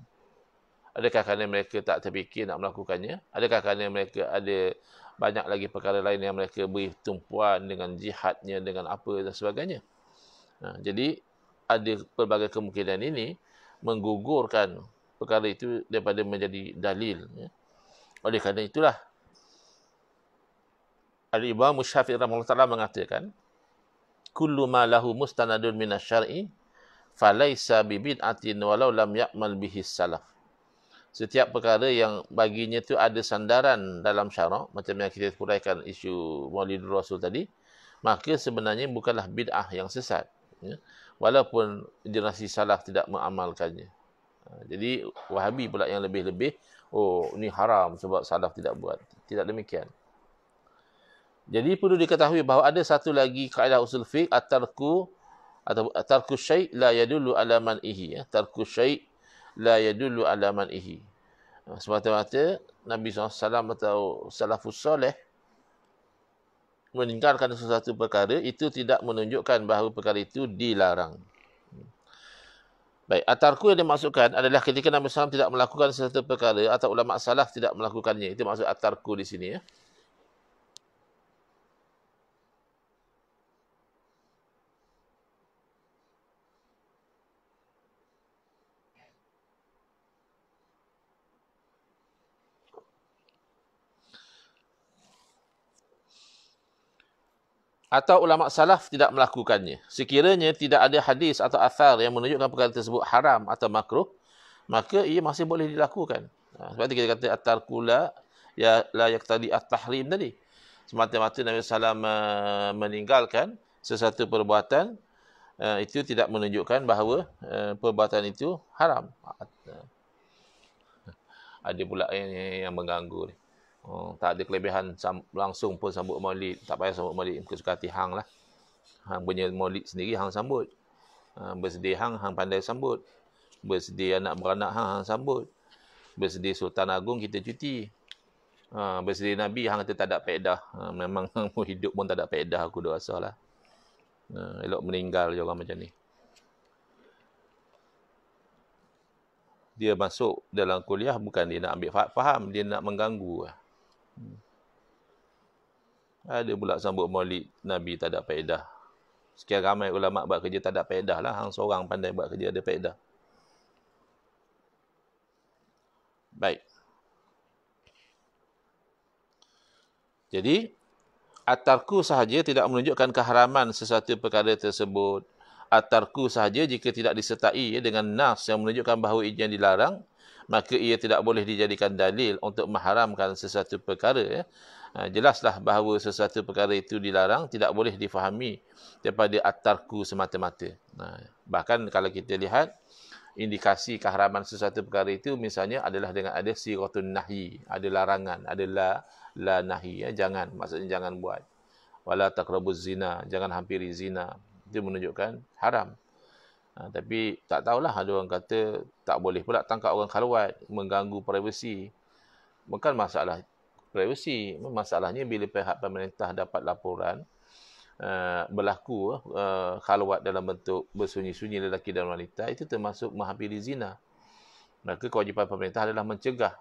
Adakah kerana mereka tak terfikir nak melakukannya? Adakah kerana mereka ada banyak lagi perkara lain yang mereka beri tumpuan dengan jihadnya, dengan apa dan sebagainya? Ha, jadi, ada pelbagai kemungkinan ini menggugurkan perkara itu daripada menjadi dalil. Ya. Oleh kerana itulah, Al-Ibam Musyafiq Rahmanullah Ta'ala mengatakan, Kullu ma lahu mustanadun minasyari'i, falaysa bibid'atin walau lam ya'mal bihis salaf setiap perkara yang baginya tu ada sandaran dalam syarak macam yang kita kuraikan isu Maulidur Rasul tadi maka sebenarnya bukanlah bid'ah yang sesat ya? walaupun generasi salaf tidak mengamalkannya ha, jadi wahabi pula yang lebih-lebih oh ini haram sebab salaf tidak buat tidak demikian jadi perlu diketahui bahawa ada satu lagi kaedah usul fiqh atarku atau tarku syai la yadullu ala man ihi ya tarku syai la yadullu ala ihi. Ah, semata-mata Nabi SAW atau Salafus Soleh meninggalkan sesuatu perkara itu tidak menunjukkan bahawa perkara itu dilarang. Baik, atarku yang dimaksudkan adalah ketika Nabi SAW tidak melakukan sesuatu perkara atau ulama salaf tidak melakukannya. Itu maksud atarku di sini. Ya. atau ulama salaf tidak melakukannya sekiranya tidak ada hadis atau asar yang menunjukkan perkara tersebut haram atau makruh maka ia masih boleh dilakukan ha, sebab itu kita kata atar kula ya la yaktadi at-tahrim tadi semata-mata Nabi sallam eh, meninggalkan sesuatu perbuatan eh, itu tidak menunjukkan bahawa eh, perbuatan itu haram ha, ha. ada pula yang mengganggu ni Oh, tak ada kelebihan langsung pun sambut maulid. Tak payah sambut maulid. Mungkin suka hati hang lah. Hang punya maulid sendiri, hang sambut. Ha, bersedih hang, hang pandai sambut. Bersedih anak beranak hang, hang sambut. Bersedih Sultan Agung, kita cuti. Ha, bersedih Nabi, hang kata tak ada pedah. Ha, memang hang pun hidup pun tak ada pedah, aku dah rasa lah. Ha, elok meninggal je orang macam ni. Dia masuk dalam kuliah bukan dia nak ambil faham, dia nak mengganggu lah. Hmm. Ada pula sambut maulid Nabi tak ada faedah. Sekian ramai ulama buat kerja tak ada faedah lah. Hang seorang pandai buat kerja ada faedah. Baik. Jadi, atarku sahaja tidak menunjukkan keharaman sesuatu perkara tersebut. Atarku sahaja jika tidak disertai dengan nas yang menunjukkan bahawa ijian dilarang, maka ia tidak boleh dijadikan dalil untuk mengharamkan sesuatu perkara ya. Ha, jelaslah bahawa sesuatu perkara itu dilarang tidak boleh difahami daripada atarku semata-mata. Ha, bahkan kalau kita lihat indikasi keharaman sesuatu perkara itu misalnya adalah dengan ada siratun nahi, ada larangan, ada la, la nahi, ya. jangan, maksudnya jangan buat. Wala takrabuz zina, jangan hampiri zina. Itu menunjukkan haram. Ha, tapi tak tahulah ada orang kata tak boleh pula tangkap orang khalwat mengganggu privasi. Bukan masalah privasi, masalahnya bila pihak pemerintah dapat laporan uh, berlaku uh, khalwat dalam bentuk bersunyi-sunyi lelaki dan wanita itu termasuk menghampiri zina. Maka kewajipan pemerintah adalah mencegah.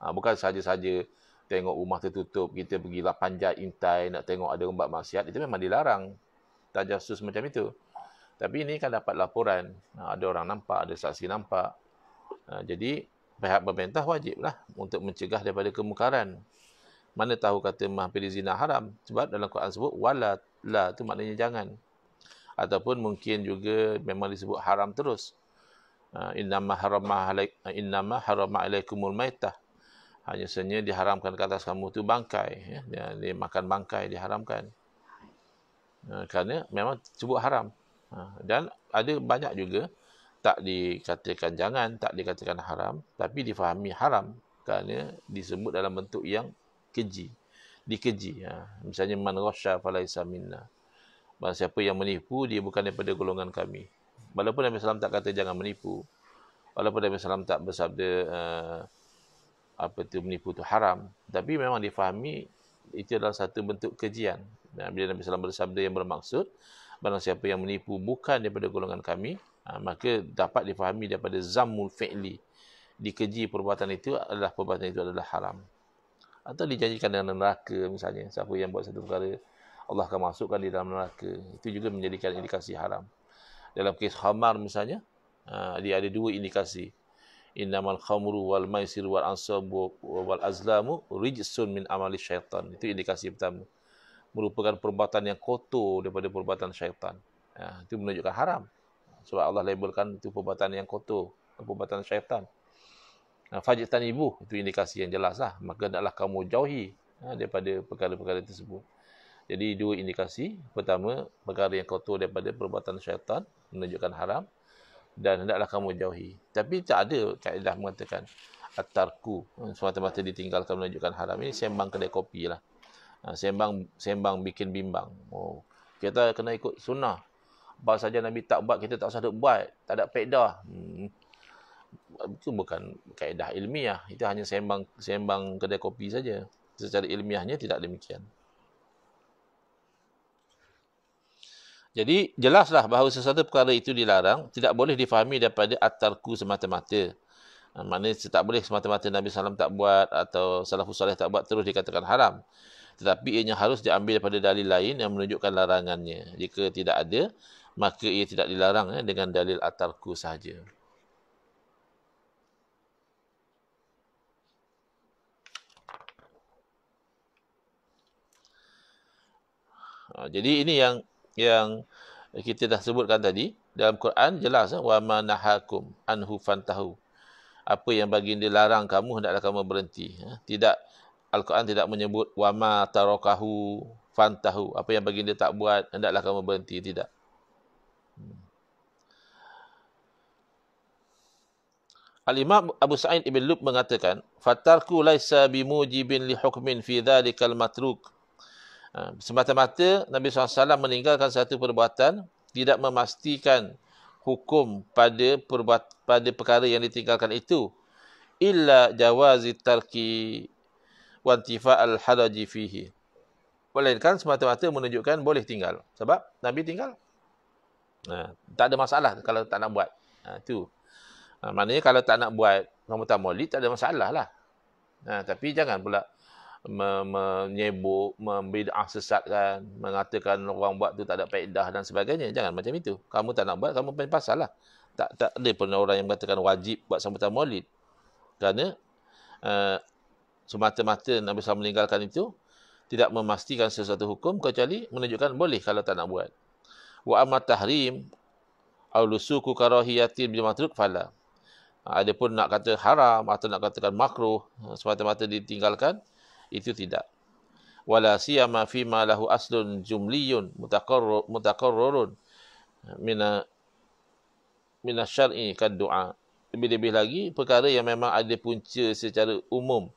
Ha, bukan sahaja-sahaja tengok rumah tertutup, kita pergi lapan jat intai nak tengok ada rumah maksiat, itu memang dilarang. Tajasus macam itu. Tapi ini kan dapat laporan, ada orang nampak, ada saksi nampak. Jadi pihak pemerintah wajiblah untuk mencegah daripada kemukaran. Mana tahu kata mahpil zina haram sebab dalam Quran sebut wala la tu maknanya jangan. Ataupun mungkin juga memang disebut haram terus. Innama harama eh, innama harama alaikumul maitah. Hanya sebenarnya diharamkan ke atas kamu tu bangkai ya. Dia, dia makan bangkai diharamkan. Karena memang sebut haram. Ha, dan ada banyak juga tak dikatakan jangan, tak dikatakan haram, tapi difahami haram kerana disebut dalam bentuk yang keji. Dikeji. Ha. Misalnya, man rosya falaisa minna. Man siapa yang menipu, dia bukan daripada golongan kami. Walaupun Nabi SAW tak kata jangan menipu. Walaupun Nabi SAW tak bersabda uh, apa tu menipu tu haram. Tapi memang difahami itu adalah satu bentuk kejian. Dan bila Nabi SAW bersabda yang bermaksud, barang siapa yang menipu bukan daripada golongan kami ha, maka dapat difahami daripada zammul fi'li dikeji perbuatan itu adalah perbuatan itu adalah haram atau dijanjikan dengan neraka misalnya siapa yang buat satu perkara Allah akan masukkan di dalam neraka itu juga menjadikan indikasi haram dalam kes khamar misalnya ha, dia ada dua indikasi innamal khamru wal maisir wal ansab wal azlamu rijsun min amali syaitan itu indikasi pertama merupakan perbuatan yang kotor daripada perbuatan syaitan. Ya, itu menunjukkan haram. Sebab Allah labelkan itu perbuatan yang kotor, perbuatan syaitan. Nah, Fajr ibu itu indikasi yang jelas lah. Maka adalah kamu jauhi ya, daripada perkara-perkara tersebut. Jadi dua indikasi. Pertama, perkara yang kotor daripada perbuatan syaitan menunjukkan haram dan hendaklah kamu jauhi. Tapi tak ada kaedah mengatakan atarku, hmm, semata-mata ditinggalkan menunjukkan haram. Ini sembang kedai kopi lah. Ha, sembang sembang bikin bimbang. Oh, kita kena ikut sunnah. Apa saja Nabi tak buat, kita tak usah buat. Tak ada faedah. Hmm. Itu bukan kaedah ilmiah. Itu hanya sembang sembang kedai kopi saja. Secara ilmiahnya tidak demikian. Jadi jelaslah bahawa sesuatu perkara itu dilarang tidak boleh difahami daripada atarku semata-mata. Ha, maknanya tak boleh semata-mata Nabi SAW tak buat atau salafus salih tak buat terus dikatakan haram. Tetapi ianya harus diambil daripada dalil lain yang menunjukkan larangannya. Jika tidak ada, maka ia tidak dilarang eh, dengan dalil atarku sahaja. Ha, jadi ini yang yang kita dah sebutkan tadi dalam Quran jelas eh, wa manahakum anhu fantahu apa yang baginda larang kamu hendaklah kamu berhenti eh. tidak Al-Quran tidak menyebut wama tarakahu fantahu. Apa yang baginda tak buat, hendaklah kamu berhenti. Tidak. Hmm. Al-Imam Abu Sa'id Ibn Lub mengatakan, Fatarku laisa bimujibin li hukmin fi dhalikal matruk. Ha, semata-mata Nabi SAW meninggalkan satu perbuatan, tidak memastikan hukum pada perbuat, pada perkara yang ditinggalkan itu. Illa jawazi tarki wantifa al-halaji fihi. Melainkan semata-mata menunjukkan boleh tinggal. Sebab Nabi tinggal. Ha, tak ada masalah kalau tak nak buat. Ha, tu. Ha, maknanya kalau tak nak buat rambutan maulid, tak ada masalah lah. Ha, tapi jangan pula menyebuk, membid'ah sesatkan, mengatakan orang buat tu tak ada paedah dan sebagainya. Jangan macam itu. Kamu tak nak buat, kamu pun pasal lah. Tak, tak ada pun orang yang mengatakan wajib buat sambutan maulid. Kerana ha, semata-mata Nabi SAW meninggalkan itu tidak memastikan sesuatu hukum kecuali menunjukkan boleh kalau tak nak buat wa amma tahrim au lusuku karahiyati bil matruk fala ha, Adapun nak kata haram atau nak katakan makruh ha, semata-mata ditinggalkan itu tidak wala siyama fi ma lahu aslun jumliyun mutaqarrarun ha, mina mina syar'i kan doa lebih-lebih lagi perkara yang memang ada punca secara umum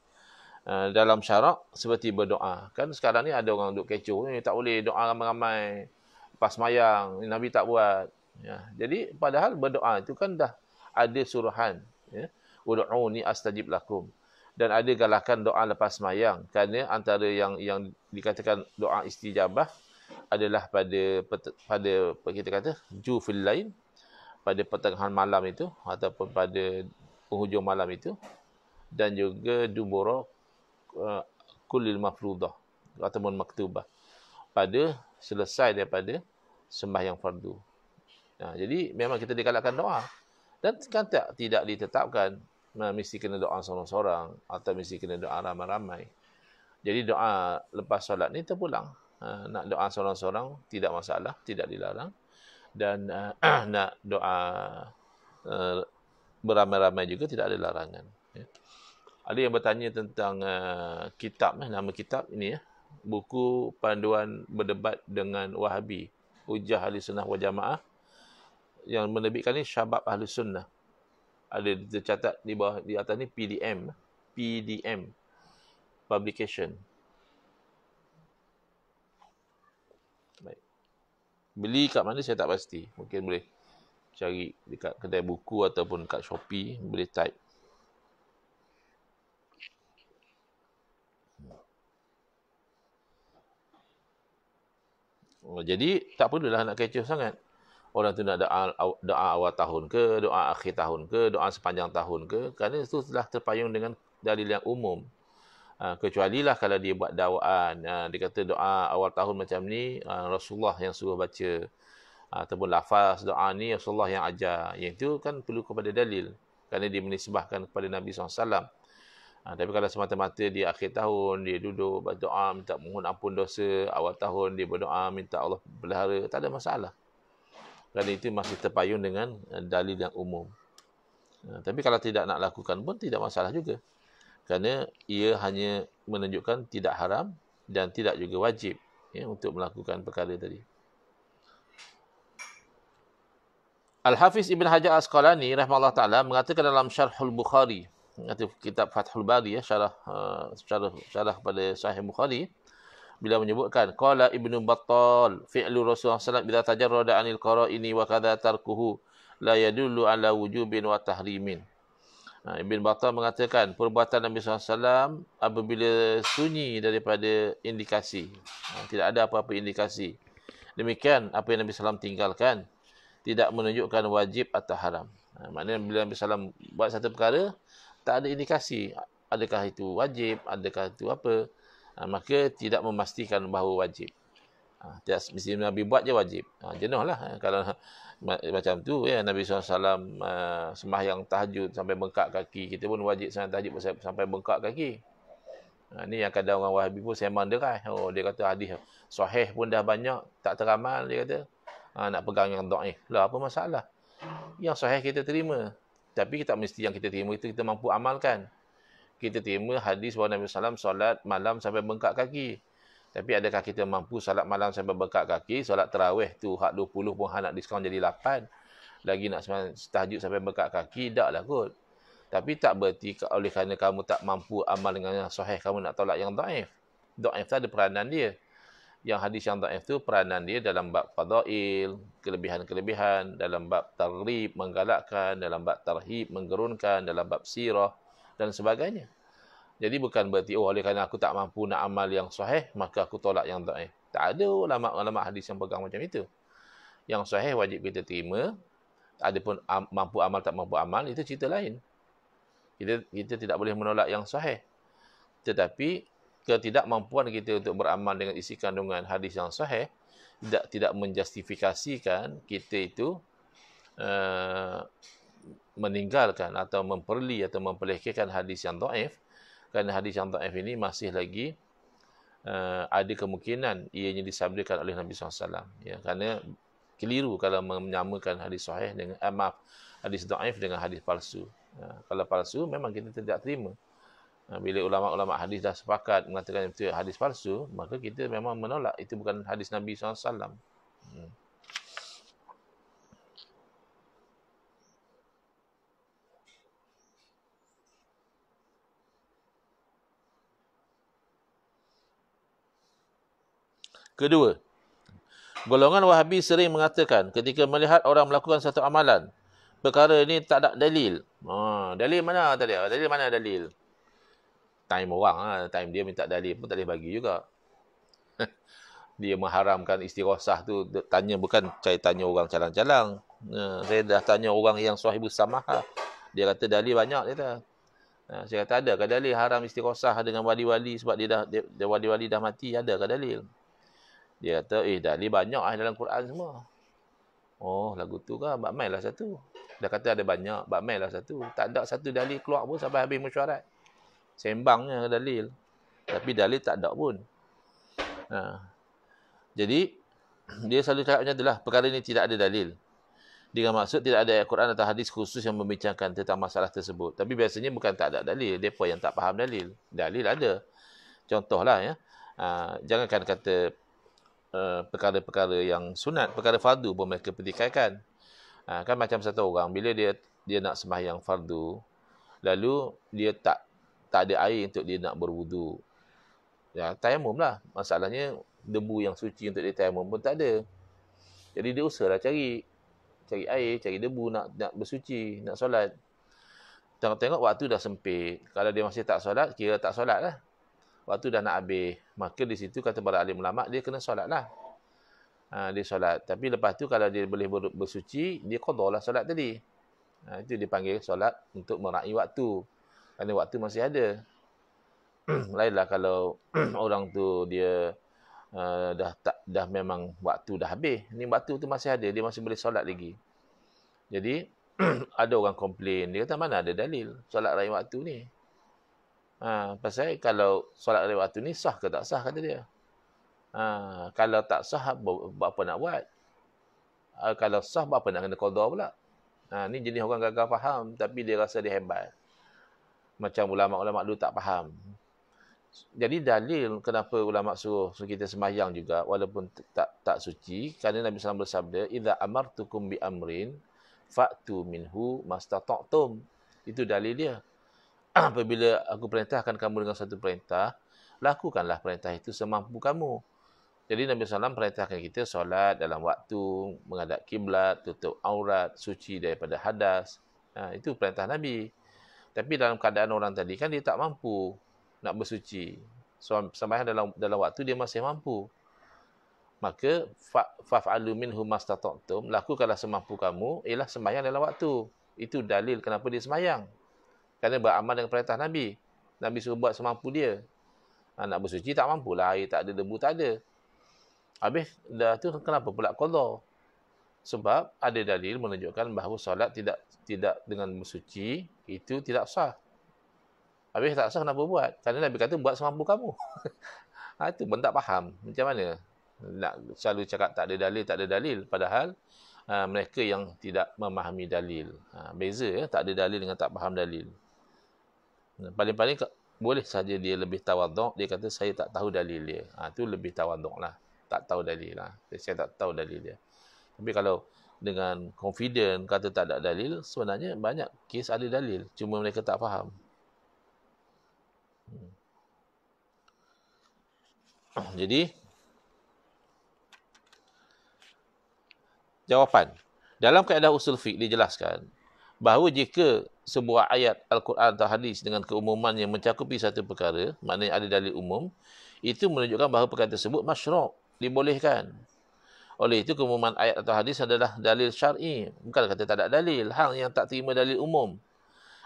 Ah, dalam syarak seperti berdoa. Kan sekarang ni ada orang duk kecoh, ni eh, tak boleh doa ramai-ramai pas mayang, Nabi tak buat. Ya. Jadi padahal berdoa itu kan dah ada suruhan. Ya. Udu'uni astajib lakum. Dan ada galakan doa lepas mayang. Kerana antara yang yang dikatakan doa istijabah adalah pada pada kita kata fil lain pada pertengahan malam itu ataupun pada penghujung malam itu dan juga dubura Uh, kulil mafrudah ataupun maktubah pada selesai daripada sembahyang fardu. Ya, jadi memang kita dikalakan doa dan kan tak tidak ditetapkan nah, mesti kena doa seorang-seorang atau mesti kena doa ramai-ramai. Jadi doa lepas solat ni terpulang. Ha, nak doa seorang-seorang tidak masalah, tidak dilarang. Dan uh, nak doa uh, beramai-ramai juga tidak ada larangan. Ya. Ada yang bertanya tentang uh, kitab, eh, nama kitab ini ya. Eh. Buku Panduan Berdebat Dengan Wahabi. Ujah Ahli Sunnah Wal Jamaah. Yang menerbitkan ini Syabab Ahli Sunnah. Ada tercatat di bawah di atas ni PDM. PDM. Publication. Baik. Beli kat mana saya tak pasti. Mungkin boleh cari dekat kedai buku ataupun kat Shopee. Boleh type. Oh, jadi tak perlulah nak kecoh sangat. Orang tu nak doa, doa awal tahun ke, doa akhir tahun ke, doa sepanjang tahun ke. Kerana itu telah terpayung dengan dalil yang umum. Ha, kecuali lah kalau dia buat dakwaan. Ha, dia kata doa awal tahun macam ni, ha, Rasulullah yang suruh baca. Ha, ataupun lafaz doa ni, Rasulullah yang ajar. Yang itu kan perlu kepada dalil. Kerana dia menisbahkan kepada Nabi SAW. Ha, tapi kalau semata-mata di akhir tahun dia duduk berdoa minta mohon ampun dosa, awal tahun dia berdoa minta Allah pelihara, tak ada masalah. Kerana itu masih terpayun dengan eh, dalil yang umum. Ha, tapi kalau tidak nak lakukan pun tidak masalah juga. Kerana ia hanya menunjukkan tidak haram dan tidak juga wajib ya, untuk melakukan perkara tadi. Al-Hafiz Ibn Hajar Asqalani rahmatullah ta'ala mengatakan dalam syarhul Bukhari Nanti kitab Fathul Bari ya syarah uh, syarah syarah pada Sahih Bukhari bila menyebutkan qala ibnu battal fi'lu rasulullah sallallahu bila tajarrada anil qara ini wa kadza tarkuhu la yadullu ala wujubin wa tahrimin Ibn Battal mengatakan perbuatan Nabi SAW apabila sunyi daripada indikasi. Tidak ada apa-apa indikasi. Demikian apa yang Nabi SAW tinggalkan tidak menunjukkan wajib atau haram. Maknanya bila Nabi SAW buat satu perkara, tak ada indikasi adakah itu wajib, adakah itu apa, ha, maka tidak memastikan bahawa wajib. Ha, tidak mesti Nabi buat je wajib. Ha, jenuh lah ha, kalau ma- macam tu. Ya, Nabi SAW ha, sembahyang tahajud sampai bengkak kaki. Kita pun wajib sembahyang tahajud sampai bengkak kaki. Ha, ni yang kadang orang wahabi pun sembang derai. Oh, dia kata hadis sahih pun dah banyak, tak teramal dia kata. Ha, nak pegang yang do'if. Lah, apa masalah? Yang sahih kita terima. Tapi kita mesti yang kita terima itu kita mampu amalkan. Kita terima hadis bahawa Nabi SAW solat malam sampai bengkak kaki. Tapi adakah kita mampu solat malam sampai bengkak kaki, solat terawih tu hak 20 pun nak diskaun jadi 8. Lagi nak tahajud sampai bengkak kaki, tak lah kot. Tapi tak berarti oleh kerana kamu tak mampu amal dengan sahih, kamu nak tolak yang daif. Daif tak ada peranan dia yang hadis yang daif itu peranan dia dalam bab fadail, kelebihan-kelebihan, dalam bab tarib menggalakkan, dalam bab tarhib menggerunkan, dalam bab sirah dan sebagainya. Jadi bukan berarti oh oleh kerana aku tak mampu nak amal yang sahih maka aku tolak yang daif. Tak ada ulama-ulama hadis yang pegang macam itu. Yang sahih wajib kita terima. Adapun am, mampu amal tak mampu amal itu cerita lain. Kita kita tidak boleh menolak yang sahih. Tetapi ketidakmampuan kita untuk beramal dengan isi kandungan hadis yang sahih tidak tidak menjustifikasikan kita itu uh, meninggalkan atau memperli atau memperlekehkan hadis yang dhaif kerana hadis yang dhaif ini masih lagi uh, ada kemungkinan ianya disabdakan oleh Nabi SAW ya kerana keliru kalau menyamakan hadis sahih dengan eh, maaf hadis dhaif dengan hadis palsu ya, kalau palsu memang kita tidak terima Ha, bila ulama-ulama hadis dah sepakat mengatakan itu hadis palsu, maka kita memang menolak itu bukan hadis Nabi SAW. Hmm. Kedua, golongan Wahabi sering mengatakan ketika melihat orang melakukan satu amalan, perkara ini tak ada dalil. Ha, dalil mana tadi? Dalil mana dalil? time orang ha. time dia minta dalil pun tak boleh bagi juga dia mengharamkan istirahat tu tanya bukan cari tanya orang calang-calang ya, saya dah tanya orang yang sahibu samaha ah. dia kata dalil banyak dia tak ha, saya kata ada ke dalil haram istirahat dengan wali-wali sebab dia dah dia, wali-wali dah mati ada ke dalil dia kata eh dalil banyak ah dalam Quran semua oh lagu tu kan bab lah satu dia kata ada banyak bab mailah satu tak ada satu dalil keluar pun sampai habis mesyuarat sembangnya dalil tapi dalil tak ada pun ha. jadi dia selalu cakap macam itulah perkara ini tidak ada dalil dengan maksud tidak ada al Quran atau hadis khusus yang membincangkan tentang masalah tersebut tapi biasanya bukan tak ada dalil dia yang tak faham dalil dalil ada contohlah ya ha. jangankan kata Uh, perkara-perkara yang sunat perkara fardu pun mereka pertikaikan uh, ha, kan macam satu orang bila dia dia nak sembahyang fardu lalu dia tak tak ada air untuk dia nak berwudu. Ya, tayamum lah. Masalahnya debu yang suci untuk dia tayamum pun tak ada. Jadi dia usahlah cari. Cari air, cari debu nak nak bersuci, nak solat. Tengok-tengok waktu dah sempit. Kalau dia masih tak solat, kira tak solat lah. Waktu dah nak habis. Maka di situ kata para alim ulama' dia kena solat lah. Ha, dia solat. Tapi lepas tu kalau dia boleh bersuci, dia kodolah solat tadi. Ha, itu dipanggil solat untuk meraih waktu. Waktu. Kerana waktu masih ada. Lainlah kalau orang tu dia uh, dah tak dah memang waktu dah habis. Ni waktu tu masih ada, dia masih boleh solat lagi. Jadi ada orang komplain, dia kata mana ada dalil solat raya waktu ni. Ha, pasal kalau solat raya waktu ni sah ke tak sah kata dia. Ha, kalau tak sah buat apa nak buat? Ha, kalau sah buat apa nak kena qada pula? Ha, ni jenis orang gagal faham tapi dia rasa dia hebat macam ulama-ulama dulu tak faham. Jadi dalil kenapa ulama suruh kita sembahyang juga walaupun tak tak suci kerana Nabi SAW bersabda idza amartukum bi amrin fatu minhu mastata'tum. Itu dalil dia. Apabila aku perintahkan kamu dengan satu perintah, lakukanlah perintah itu semampu kamu. Jadi Nabi SAW perintahkan kita solat dalam waktu, menghadap kiblat, tutup aurat, suci daripada hadas. Ha, itu perintah Nabi. Tapi dalam keadaan orang tadi kan dia tak mampu nak bersuci. So, sembahyang dalam dalam waktu dia masih mampu. Maka faf'alu minhu mastata'tum, lakukanlah semampu kamu ialah sembahyang dalam waktu. Itu dalil kenapa dia sembahyang. Kerana beramal dengan perintah Nabi. Nabi suruh buat semampu dia. Ha, nak bersuci tak mampu lah. Air tak ada, debu tak ada. Habis dah tu kenapa pula qadha? Sebab ada dalil menunjukkan bahawa solat tidak tidak dengan bersuci itu tidak sah. Habis tak sah kenapa buat? Kerana Nabi kata buat semampu kamu. ha, itu pun tak faham. Macam mana? Nak selalu cakap tak ada dalil, tak ada dalil. Padahal uh, mereka yang tidak memahami dalil. Ha, beza ya, tak ada dalil dengan tak faham dalil. Paling-paling boleh saja dia lebih tawaduk, dia kata saya tak tahu dalil dia. Itu ha, lebih tawaduk lah. Tak tahu dalil lah. Saya tak tahu dalil dia. Tapi kalau dengan confident kata tak ada dalil sebenarnya banyak kes ada dalil cuma mereka tak faham hmm. jadi jawapan dalam kaedah usul fiqh dijelaskan bahawa jika sebuah ayat Al-Quran atau hadis dengan keumuman yang mencakupi satu perkara maknanya ada dalil umum itu menunjukkan bahawa perkara tersebut masyrok dibolehkan oleh itu kemuman ayat atau hadis adalah dalil syar'i. Bukan kata tak ada dalil. Hang yang tak terima dalil umum.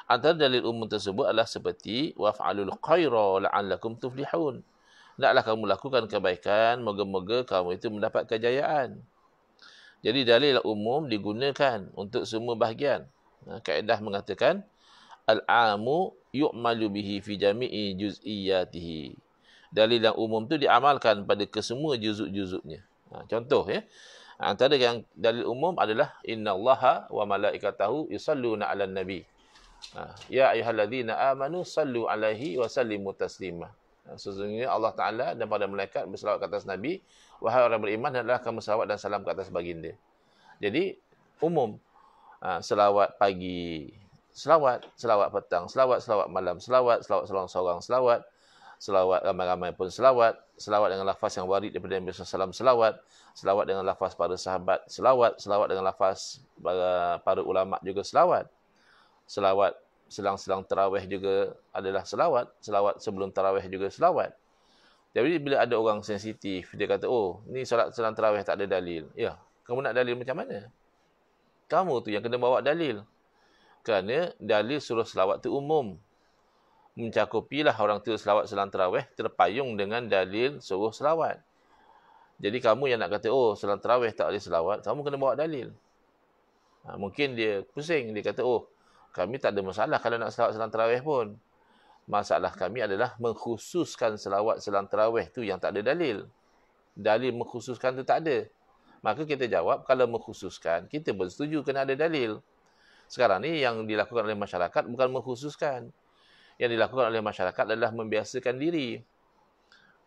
Antara dalil umum tersebut adalah seperti waf'alul khaira la'allakum tuflihun. Naklah kamu lakukan kebaikan, moga-moga kamu itu mendapat kejayaan. Jadi dalil umum digunakan untuk semua bahagian. Ha, kaedah mengatakan al-amu yu'malu bihi fi jami'i juz'iyatihi. Dalil yang umum itu diamalkan pada kesemua juzuk-juzuknya. Ha, contoh ya. Antara yang dalil umum adalah Inna innallaha wa malaikatahu yusalluna 'alan nabi. Ha, ya ayyuhallazina amanu sallu 'alaihi wa sallimu taslima. Ha, sesungguhnya Allah Taala dan para malaikat berselawat ke atas nabi wahai orang beriman hendaklah kamu selawat dan salam ke atas baginda. Jadi umum ha, selawat pagi, selawat selawat petang, selawat selawat malam, selawat selawat seorang-seorang, selawat selawat ramai-ramai pun selawat selawat dengan lafaz yang warid daripada Nabi SAW selawat selawat dengan lafaz para sahabat selawat selawat dengan lafaz para, para ulama juga selawat selawat selang-selang tarawih juga adalah selawat selawat sebelum tarawih juga selawat jadi bila ada orang sensitif dia kata oh ni solat selang tarawih tak ada dalil ya kamu nak dalil macam mana kamu tu yang kena bawa dalil kerana dalil suruh selawat tu umum mencakupilah orang tua selawat selang terawih terpayung dengan dalil suruh selawat. Jadi kamu yang nak kata, oh selang terawih tak ada selawat, kamu kena bawa dalil. Ha, mungkin dia pusing, dia kata, oh kami tak ada masalah kalau nak selawat selang terawih pun. Masalah kami adalah mengkhususkan selawat selang terawih tu yang tak ada dalil. Dalil mengkhususkan tu tak ada. Maka kita jawab, kalau mengkhususkan, kita bersetuju kena ada dalil. Sekarang ni yang dilakukan oleh masyarakat bukan mengkhususkan yang dilakukan oleh masyarakat adalah membiasakan diri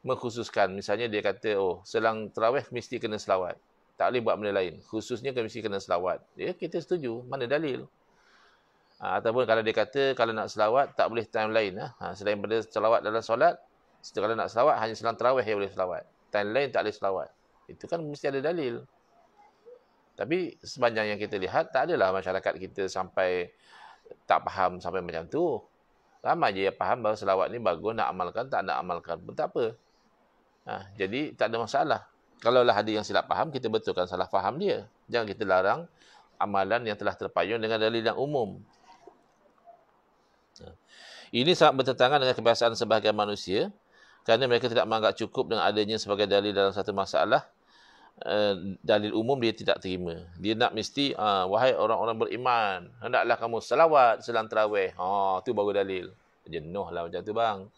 mengkhususkan misalnya dia kata oh selang terawih mesti kena selawat tak boleh buat benda lain khususnya kena mesti kena selawat ya kita setuju mana dalil ha, ataupun kalau dia kata kalau nak selawat tak boleh time lain ha, ha selain benda selawat dalam solat setiap nak selawat hanya selang terawih yang boleh selawat time lain tak boleh selawat itu kan mesti ada dalil tapi sepanjang yang kita lihat tak adalah masyarakat kita sampai tak faham sampai macam tu Ramai je yang faham bahawa selawat ni bagus nak amalkan, tak nak amalkan pun tak apa. Ha, jadi tak ada masalah. Kalau lah ada yang silap faham, kita betulkan salah faham dia. Jangan kita larang amalan yang telah terpayung dengan dalil yang umum. Ha. Ini sangat bertentangan dengan kebiasaan sebahagian manusia kerana mereka tidak menganggap cukup dengan adanya sebagai dalil dalam satu masalah Eh, dalil umum dia tidak terima. Dia nak mesti uh, wahai orang-orang beriman, hendaklah kamu selawat selang tarawih. Ha, oh, tu baru dalil. Jenuhlah macam tu bang.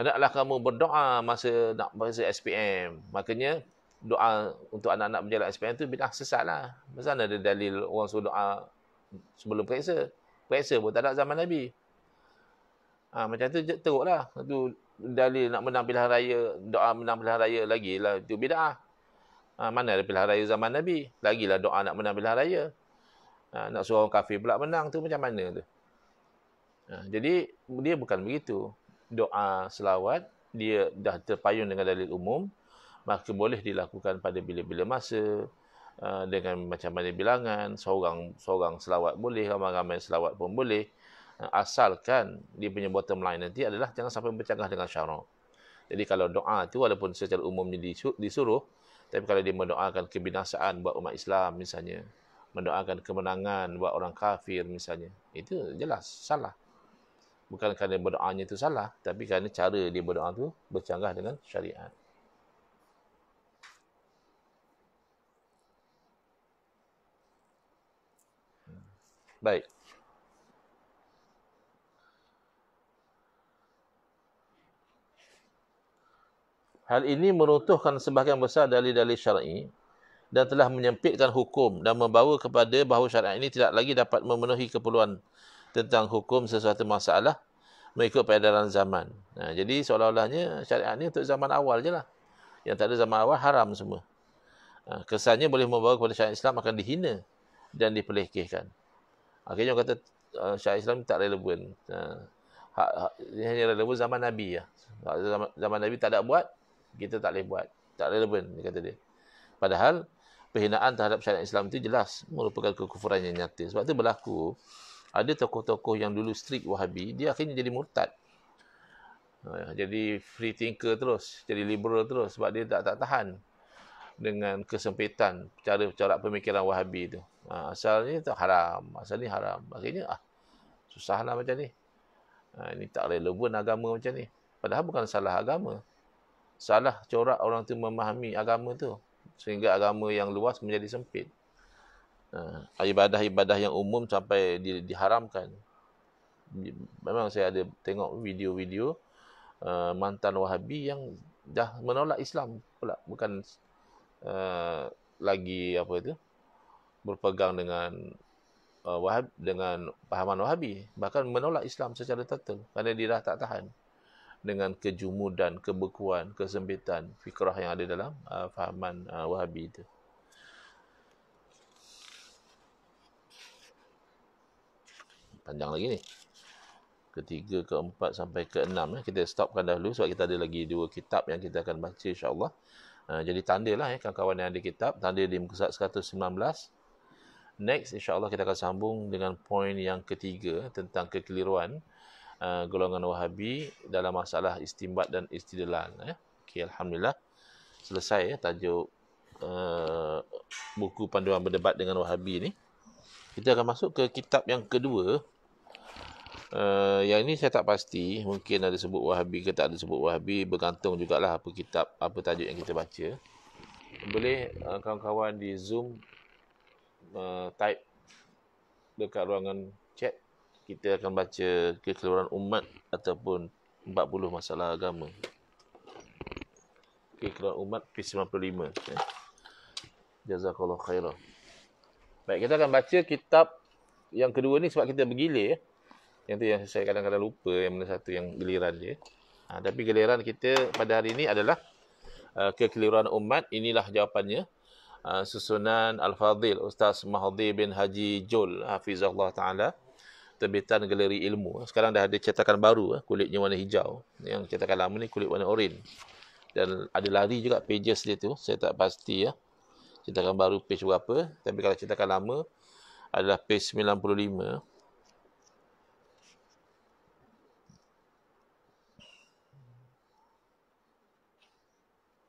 hendaklah kamu berdoa masa nak masa SPM. Makanya doa untuk anak-anak berjalan SPM tu bidah sesatlah. Masa mana ada dalil orang suruh doa sebelum periksa? Periksa pun tak ada zaman Nabi. Ha, macam tu teruklah. Tu dalil nak menang pilihan raya, doa menang pilihan raya lagi lah. Itu bida'ah. Ha, mana ada pilihan raya zaman Nabi. Lagilah doa nak menang pilihan raya. Ha, nak suruh orang kafir pula menang tu macam mana tu. Ha, jadi dia bukan begitu. Doa selawat dia dah terpayung dengan dalil umum. Maka boleh dilakukan pada bila-bila masa. Ha, dengan macam mana bilangan. Seorang seorang selawat boleh. Ramai-ramai selawat pun boleh. Ha, asalkan dia punya bottom line nanti adalah jangan sampai bercanggah dengan syarat. Jadi kalau doa tu walaupun secara umum disuruh, tapi kalau dia mendoakan kebinasaan buat umat Islam misalnya, mendoakan kemenangan buat orang kafir misalnya, itu jelas salah. Bukan kerana berdoanya itu salah, tapi kerana cara dia berdoa itu bercanggah dengan syariat. Hmm. Baik. Hal ini meruntuhkan sebahagian besar dalil-dalil syar'i dan telah menyempitkan hukum dan membawa kepada bahawa syariat ini tidak lagi dapat memenuhi keperluan tentang hukum sesuatu masalah mengikut peredaran zaman. Nah, ha, jadi seolah-olahnya syariat ini untuk zaman awal je lah. Yang tak ada zaman awal haram semua. Ha, kesannya boleh membawa kepada syariat Islam akan dihina dan dipelekehkan. Akhirnya orang kata ah, syariat Islam tak relevan. Ha, ha, ini hanya relevan zaman Nabi ya. Zaman, zaman Nabi tak ada buat, kita tak boleh buat tak relevan dia kata dia padahal penghinaan terhadap syariat Islam itu jelas merupakan kekufuran yang nyata sebab itu berlaku ada tokoh-tokoh yang dulu strict wahabi dia akhirnya jadi murtad ha, jadi free thinker terus jadi liberal terus sebab dia tak tak tahan dengan kesempitan cara cara pemikiran wahabi itu ha, asalnya itu haram asalnya haram akhirnya ah susahlah macam ni ha, ini tak relevan agama macam ni padahal bukan salah agama salah corak orang tu memahami agama tu sehingga agama yang luas menjadi sempit ah, ibadah-ibadah yang umum sampai di, diharamkan memang saya ada tengok video-video uh, mantan wahabi yang dah menolak Islam pula bukan uh, lagi apa itu berpegang dengan uh, wahab dengan pahaman wahabi bahkan menolak Islam secara total kerana dia dah tak tahan dengan kejumudan, kebekuan, kesempitan fikrah yang ada dalam uh, fahaman uh, Wahabi itu. Panjang lagi ni. Ketiga, keempat sampai keenam. Eh. Kita stopkan dahulu sebab kita ada lagi dua kitab yang kita akan baca insyaAllah. Uh, jadi tandalah eh, kawan-kawan yang ada kitab. Tanda di muka surat 119. Next insyaAllah kita akan sambung dengan poin yang ketiga tentang kekeliruan. Uh, golongan Wahabi dalam masalah istimbat dan istidlal. Eh? Okay, Alhamdulillah selesai eh, tajuk uh, buku panduan berdebat dengan Wahabi ini. Kita akan masuk ke kitab yang kedua. Uh, yang ini saya tak pasti. Mungkin ada sebut Wahabi ke tak ada sebut Wahabi. Bergantung jugalah apa kitab, apa tajuk yang kita baca. Boleh uh, kawan-kawan di Zoom uh, type dekat ruangan chat kita akan baca kekeluaran umat ataupun 40 masalah agama. Kekeluaran umat P95. Okay. Jazakallah khairah. Baik, kita akan baca kitab yang kedua ni sebab kita bergilir. Ya. Yang tu yang saya kadang-kadang lupa yang mana satu yang giliran je. Ha, tapi giliran kita pada hari ini adalah uh, kekeliruan umat. Inilah jawapannya. Uh, susunan Al-Fadhil Ustaz Mahdi bin Haji Jol Hafizullah Ta'ala terbitan galeri ilmu. Sekarang dah ada cetakan baru, eh, kulitnya warna hijau. Yang cetakan lama ni kulit warna oren. Dan ada lari juga pages dia tu. Saya tak pasti ya. Cetakan baru page berapa. Tapi kalau cetakan lama, adalah page 95.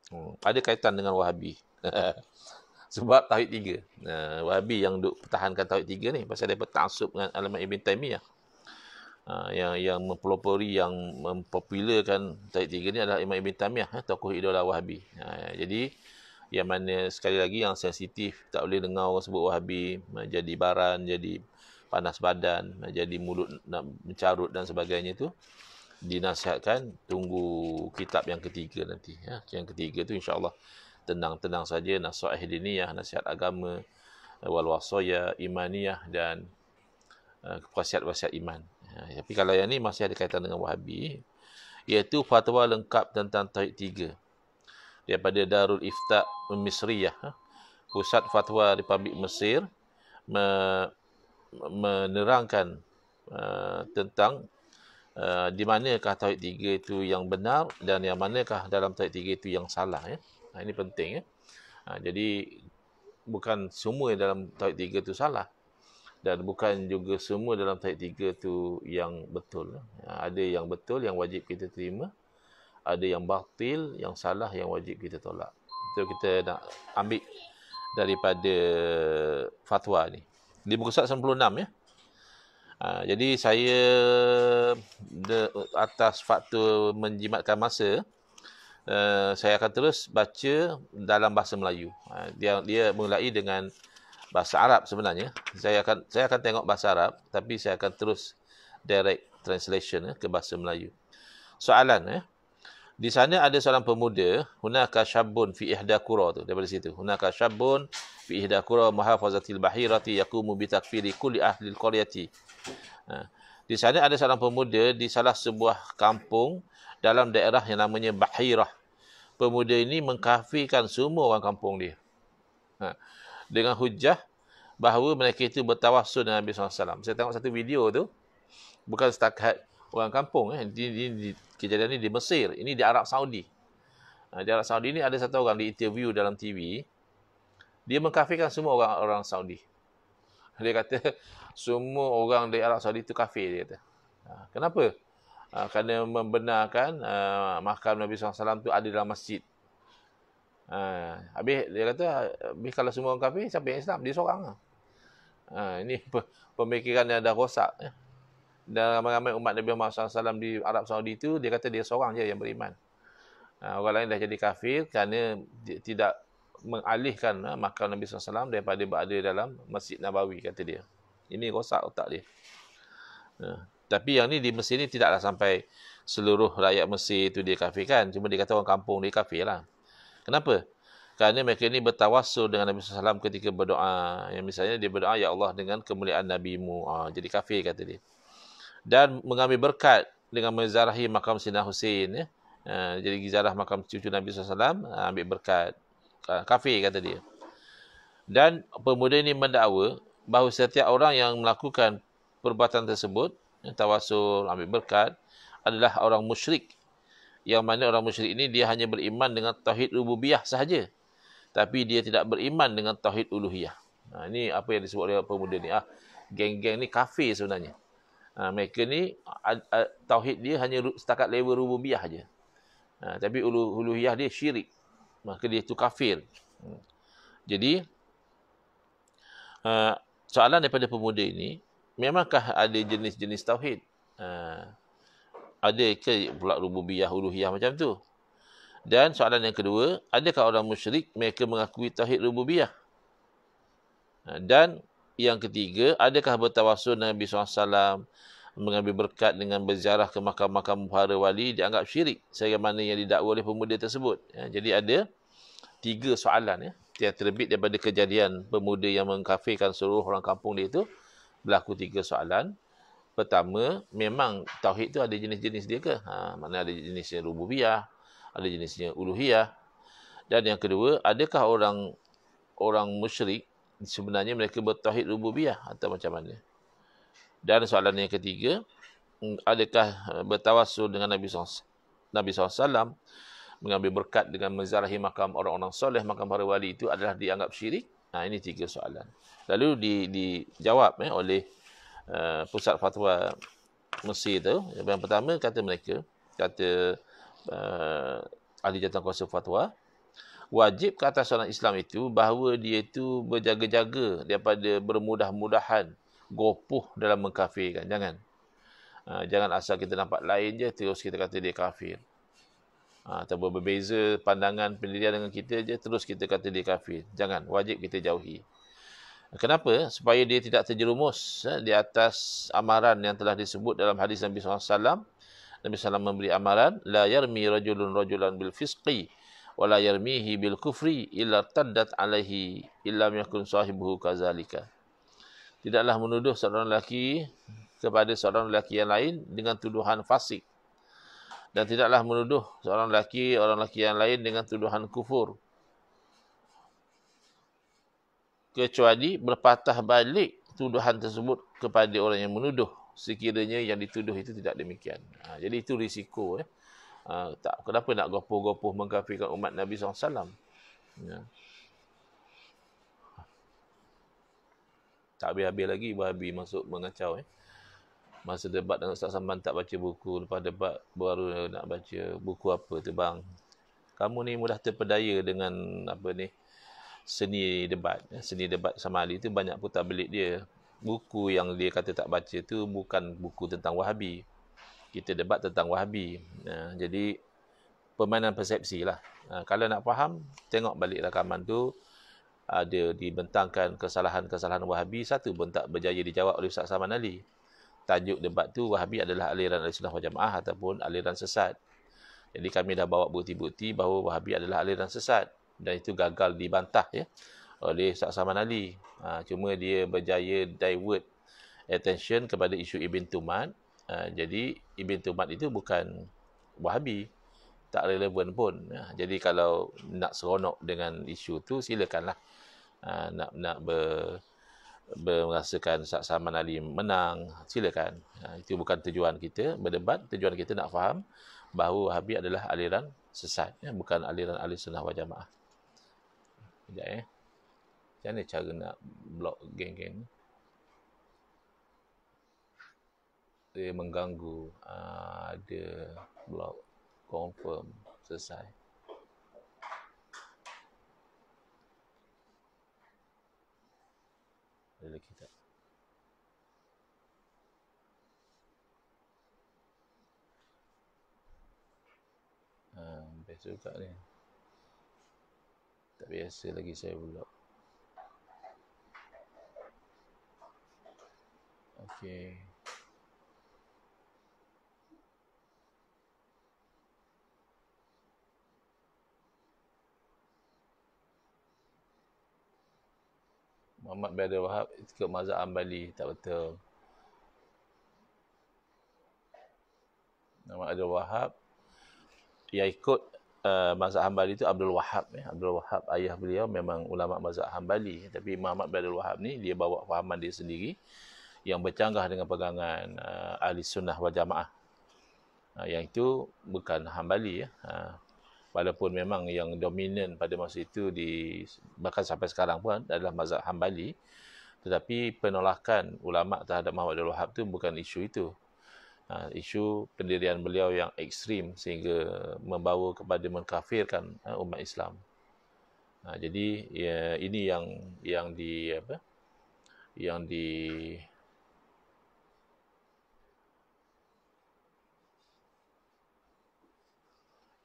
Hmm. Ada kaitan dengan Wahabi. sebab tauhid tiga. Uh, wahabi yang duk pertahankan tauhid tiga ni pasal dia bertaksub dengan alamat Ibn Taymiyah. Uh, yang yang mempelopori yang mempopularkan tauhid tiga ni adalah Imam Ibn Taymiyah eh, tokoh idola Wahabi. Uh, jadi yang mana sekali lagi yang sensitif tak boleh dengar orang sebut Wahabi menjadi baran, jadi panas badan, jadi mulut nak mencarut dan sebagainya tu dinasihatkan tunggu kitab yang ketiga nanti ya. Yang ketiga tu insyaallah tenang-tenang saja nasihat diniyah nasihat agama eh, wal wasaya imaniyah dan wasiat-wasiat eh, iman ya, tapi kalau yang ni masih ada kaitan dengan wahabi iaitu fatwa lengkap tentang tarikh tiga daripada Darul Ifta Mesiriyah ha, pusat fatwa Republik Mesir me- menerangkan uh, tentang Uh, di manakah tauhid tiga itu yang benar dan yang manakah dalam tauhid tiga itu yang salah ya? Ha, ini penting ya. Ha, jadi bukan semua dalam tauhid tiga tu salah dan bukan juga semua dalam tauhid tiga tu yang betul. Ya. Ha, ada yang betul yang wajib kita terima, ada yang batil, yang salah yang wajib kita tolak. Itu kita nak ambil daripada fatwa ni. Di buku surat 96 ya. Ha, jadi saya de, atas faktor menjimatkan masa Eh, saya akan terus baca dalam bahasa Melayu. Eh, dia dia mulai dengan bahasa Arab sebenarnya. Saya akan saya akan tengok bahasa Arab tapi saya akan terus direct translation eh, ke bahasa Melayu. Soalan eh. Di sana ada seorang pemuda, hunaka syabbun fi ihda qura tu daripada situ. Hunaka syabbun fi ihda qura muhafazatil bahirati yaqumu bi takfiri kulli ahli alqaryati. Ha. Di sana ada seorang pemuda di salah sebuah kampung dalam daerah yang namanya Bahirah pemuda ini mengkafirkan semua orang kampung dia. Ha. Dengan hujah bahawa mereka itu bertawasul dengan Nabi SAW. Saya tengok satu video tu, bukan setakat orang kampung. Eh. Di, di, di, kejadian ini di Mesir, ini di Arab Saudi. Ha. Di Arab Saudi ini ada satu orang di interview dalam TV, dia mengkafirkan semua orang orang Saudi. Dia kata, semua orang di Arab Saudi itu kafir, dia kata. Ha. Kenapa? Ha, kerana membenarkan ha, ah, makam Nabi SAW tu ada dalam masjid. Ha, habis dia kata, habis kalau semua orang kafir, siapa yang Islam? Dia seorang lah. ini pemikiran yang dah rosak. Ya. Dan ramai-ramai umat Nabi Muhammad SAW di Arab Saudi itu, dia kata dia seorang je yang beriman. Ha, orang lain dah jadi kafir kerana tidak mengalihkan ha, makam Nabi SAW daripada berada dalam Masjid Nabawi, kata dia. Ini rosak otak dia. Ha. Tapi yang ni di Mesir ni tidaklah sampai seluruh rakyat Mesir itu dia kafir kan. Cuma dia kata orang kampung dia kafir lah. Kenapa? Kerana mereka ni bertawasul dengan Nabi SAW ketika berdoa. Yang misalnya dia berdoa, Ya Allah dengan kemuliaan Nabi mu ha, ah, jadi kafir kata dia. Dan mengambil berkat dengan menziarahi makam Sina Hussein. Ya. Ha, jadi gizarah makam cucu Nabi SAW, ha, ah, ambil berkat. Ha, kafir kata dia. Dan pemuda ini mendakwa bahawa setiap orang yang melakukan perbuatan tersebut, tawasul, ambil berkat adalah orang musyrik. Yang mana orang musyrik ini dia hanya beriman dengan tauhid rububiyah sahaja. Tapi dia tidak beriman dengan tauhid uluhiyah. Ha, ini apa yang disebut oleh pemuda ni. Ah, geng-geng ni kafir sebenarnya. Ha, mereka ni tauhid dia hanya setakat level rububiyah aja. Ha, tapi uluhiyah dia syirik. Maka dia itu kafir. Hmm. Jadi ha, soalan daripada pemuda ini memangkah ada jenis-jenis tauhid? Ha. Ada ke pula rububiyah, uluhiyah macam tu? Dan soalan yang kedua, adakah orang musyrik mereka mengakui tauhid rububiyah? Ha. Dan yang ketiga, adakah bertawassul Nabi SAW mengambil berkat dengan berziarah ke makam-makam para wali dianggap syirik sebagaimana yang didakwa oleh pemuda tersebut? Ya. jadi ada tiga soalan ya yang terbit daripada kejadian pemuda yang mengkafirkan seluruh orang kampung dia itu berlaku tiga soalan. Pertama, memang tauhid tu ada jenis-jenis dia ke? Ha, maknanya ada jenisnya rububiyah, ada jenisnya uluhiyah. Dan yang kedua, adakah orang orang musyrik sebenarnya mereka bertauhid rububiyah atau macam mana? Dan soalan yang ketiga, hmm, adakah eh, bertawasul dengan Nabi SAW? Nabi SAW mengambil berkat dengan menziarahi makam orang-orang soleh, makam para wali itu adalah dianggap syirik? Nah, ha, ini tiga soalan. Lalu di, dijawab eh, oleh uh, pusat fatwa Mesir itu. Yang pertama kata mereka, kata uh, ahli jatuh kuasa fatwa, wajib ke atas orang Islam itu bahawa dia itu berjaga-jaga daripada bermudah-mudahan gopuh dalam mengkafirkan. Jangan. Uh, jangan asal kita nampak lain je, terus kita kata dia kafir. Ha, atau berbeza pandangan pendirian dengan kita je terus kita kata dia kafir jangan wajib kita jauhi kenapa supaya dia tidak terjerumus ha, di atas amaran yang telah disebut dalam hadis Nabi SAW Nabi SAW memberi amaran la yarmi rajulun rajulan bil fisqi wa la yarmihi bil kufri illa taddat alaihi illa yakun sahibuhu kazalika tidaklah menuduh seorang lelaki kepada seorang lelaki yang lain dengan tuduhan fasik dan tidaklah menuduh seorang lelaki orang lelaki yang lain dengan tuduhan kufur kecuali berpatah balik tuduhan tersebut kepada orang yang menuduh sekiranya yang dituduh itu tidak demikian ha, jadi itu risiko eh. ha, tak kenapa nak gopoh-gopoh mengkafirkan umat Nabi SAW ya. Ha. tak habis-habis lagi babi masuk mengacau eh masa debat dengan Ustaz Saman tak baca buku lepas debat baru nak baca buku apa tu bang kamu ni mudah terpedaya dengan apa ni seni debat seni debat sama Ali tu banyak putar belik dia buku yang dia kata tak baca tu bukan buku tentang Wahabi kita debat tentang Wahabi ha, jadi permainan persepsi lah ha, kalau nak faham tengok balik rakaman tu ada dibentangkan kesalahan-kesalahan Wahabi satu pun tak berjaya dijawab oleh Ustaz Saman Ali tajuk debat tu Wahabi adalah aliran al-Sunnah wal Jamaah ataupun aliran sesat. Jadi kami dah bawa bukti-bukti bahawa Wahabi adalah aliran sesat dan itu gagal dibantah ya oleh Ustaz Salman Ali. Ha, cuma dia berjaya divert attention kepada isu Ibn Tumat. Ha, jadi Ibn Tumat itu bukan Wahabi. Tak relevan pun. Ha, jadi kalau nak seronok dengan isu tu silakanlah. Ha, nak nak ber merasakan Saksaman Ali menang, silakan. Ha, itu bukan tujuan kita berdebat. Tujuan kita nak faham bahawa Wahabi adalah aliran sesat. Ya, bukan aliran ahli sunnah wajah. jamaah. Sekejap ya. Macam mana cara nak blok geng-geng ni? Dia mengganggu. Ada ha, blok confirm selesai. lelaki tak ha, best ni tak biasa lagi saya pula Okay. Muhammad bin Abdul Wahab ikut mazhab Ambali tak betul. Muhammad Abdul Wahab yang ikut uh, mazhab Hambali itu Abdul Wahab ya. Abdul Wahab ayah beliau memang ulama mazhab Hambali tapi Muhammad bin Abdul Wahab ni dia bawa fahaman dia sendiri yang bercanggah dengan pegangan uh, ahli sunnah wal jamaah. Uh, yang itu bukan Hambali ya. Uh, walaupun memang yang dominan pada masa itu di bahkan sampai sekarang pun adalah mazhab Hambali tetapi penolakan ulama terhadap Muhammad Abdul Wahab itu bukan isu itu ha, isu pendirian beliau yang ekstrim sehingga membawa kepada mengkafirkan ha, umat Islam ha, jadi ya, ini yang yang di apa yang di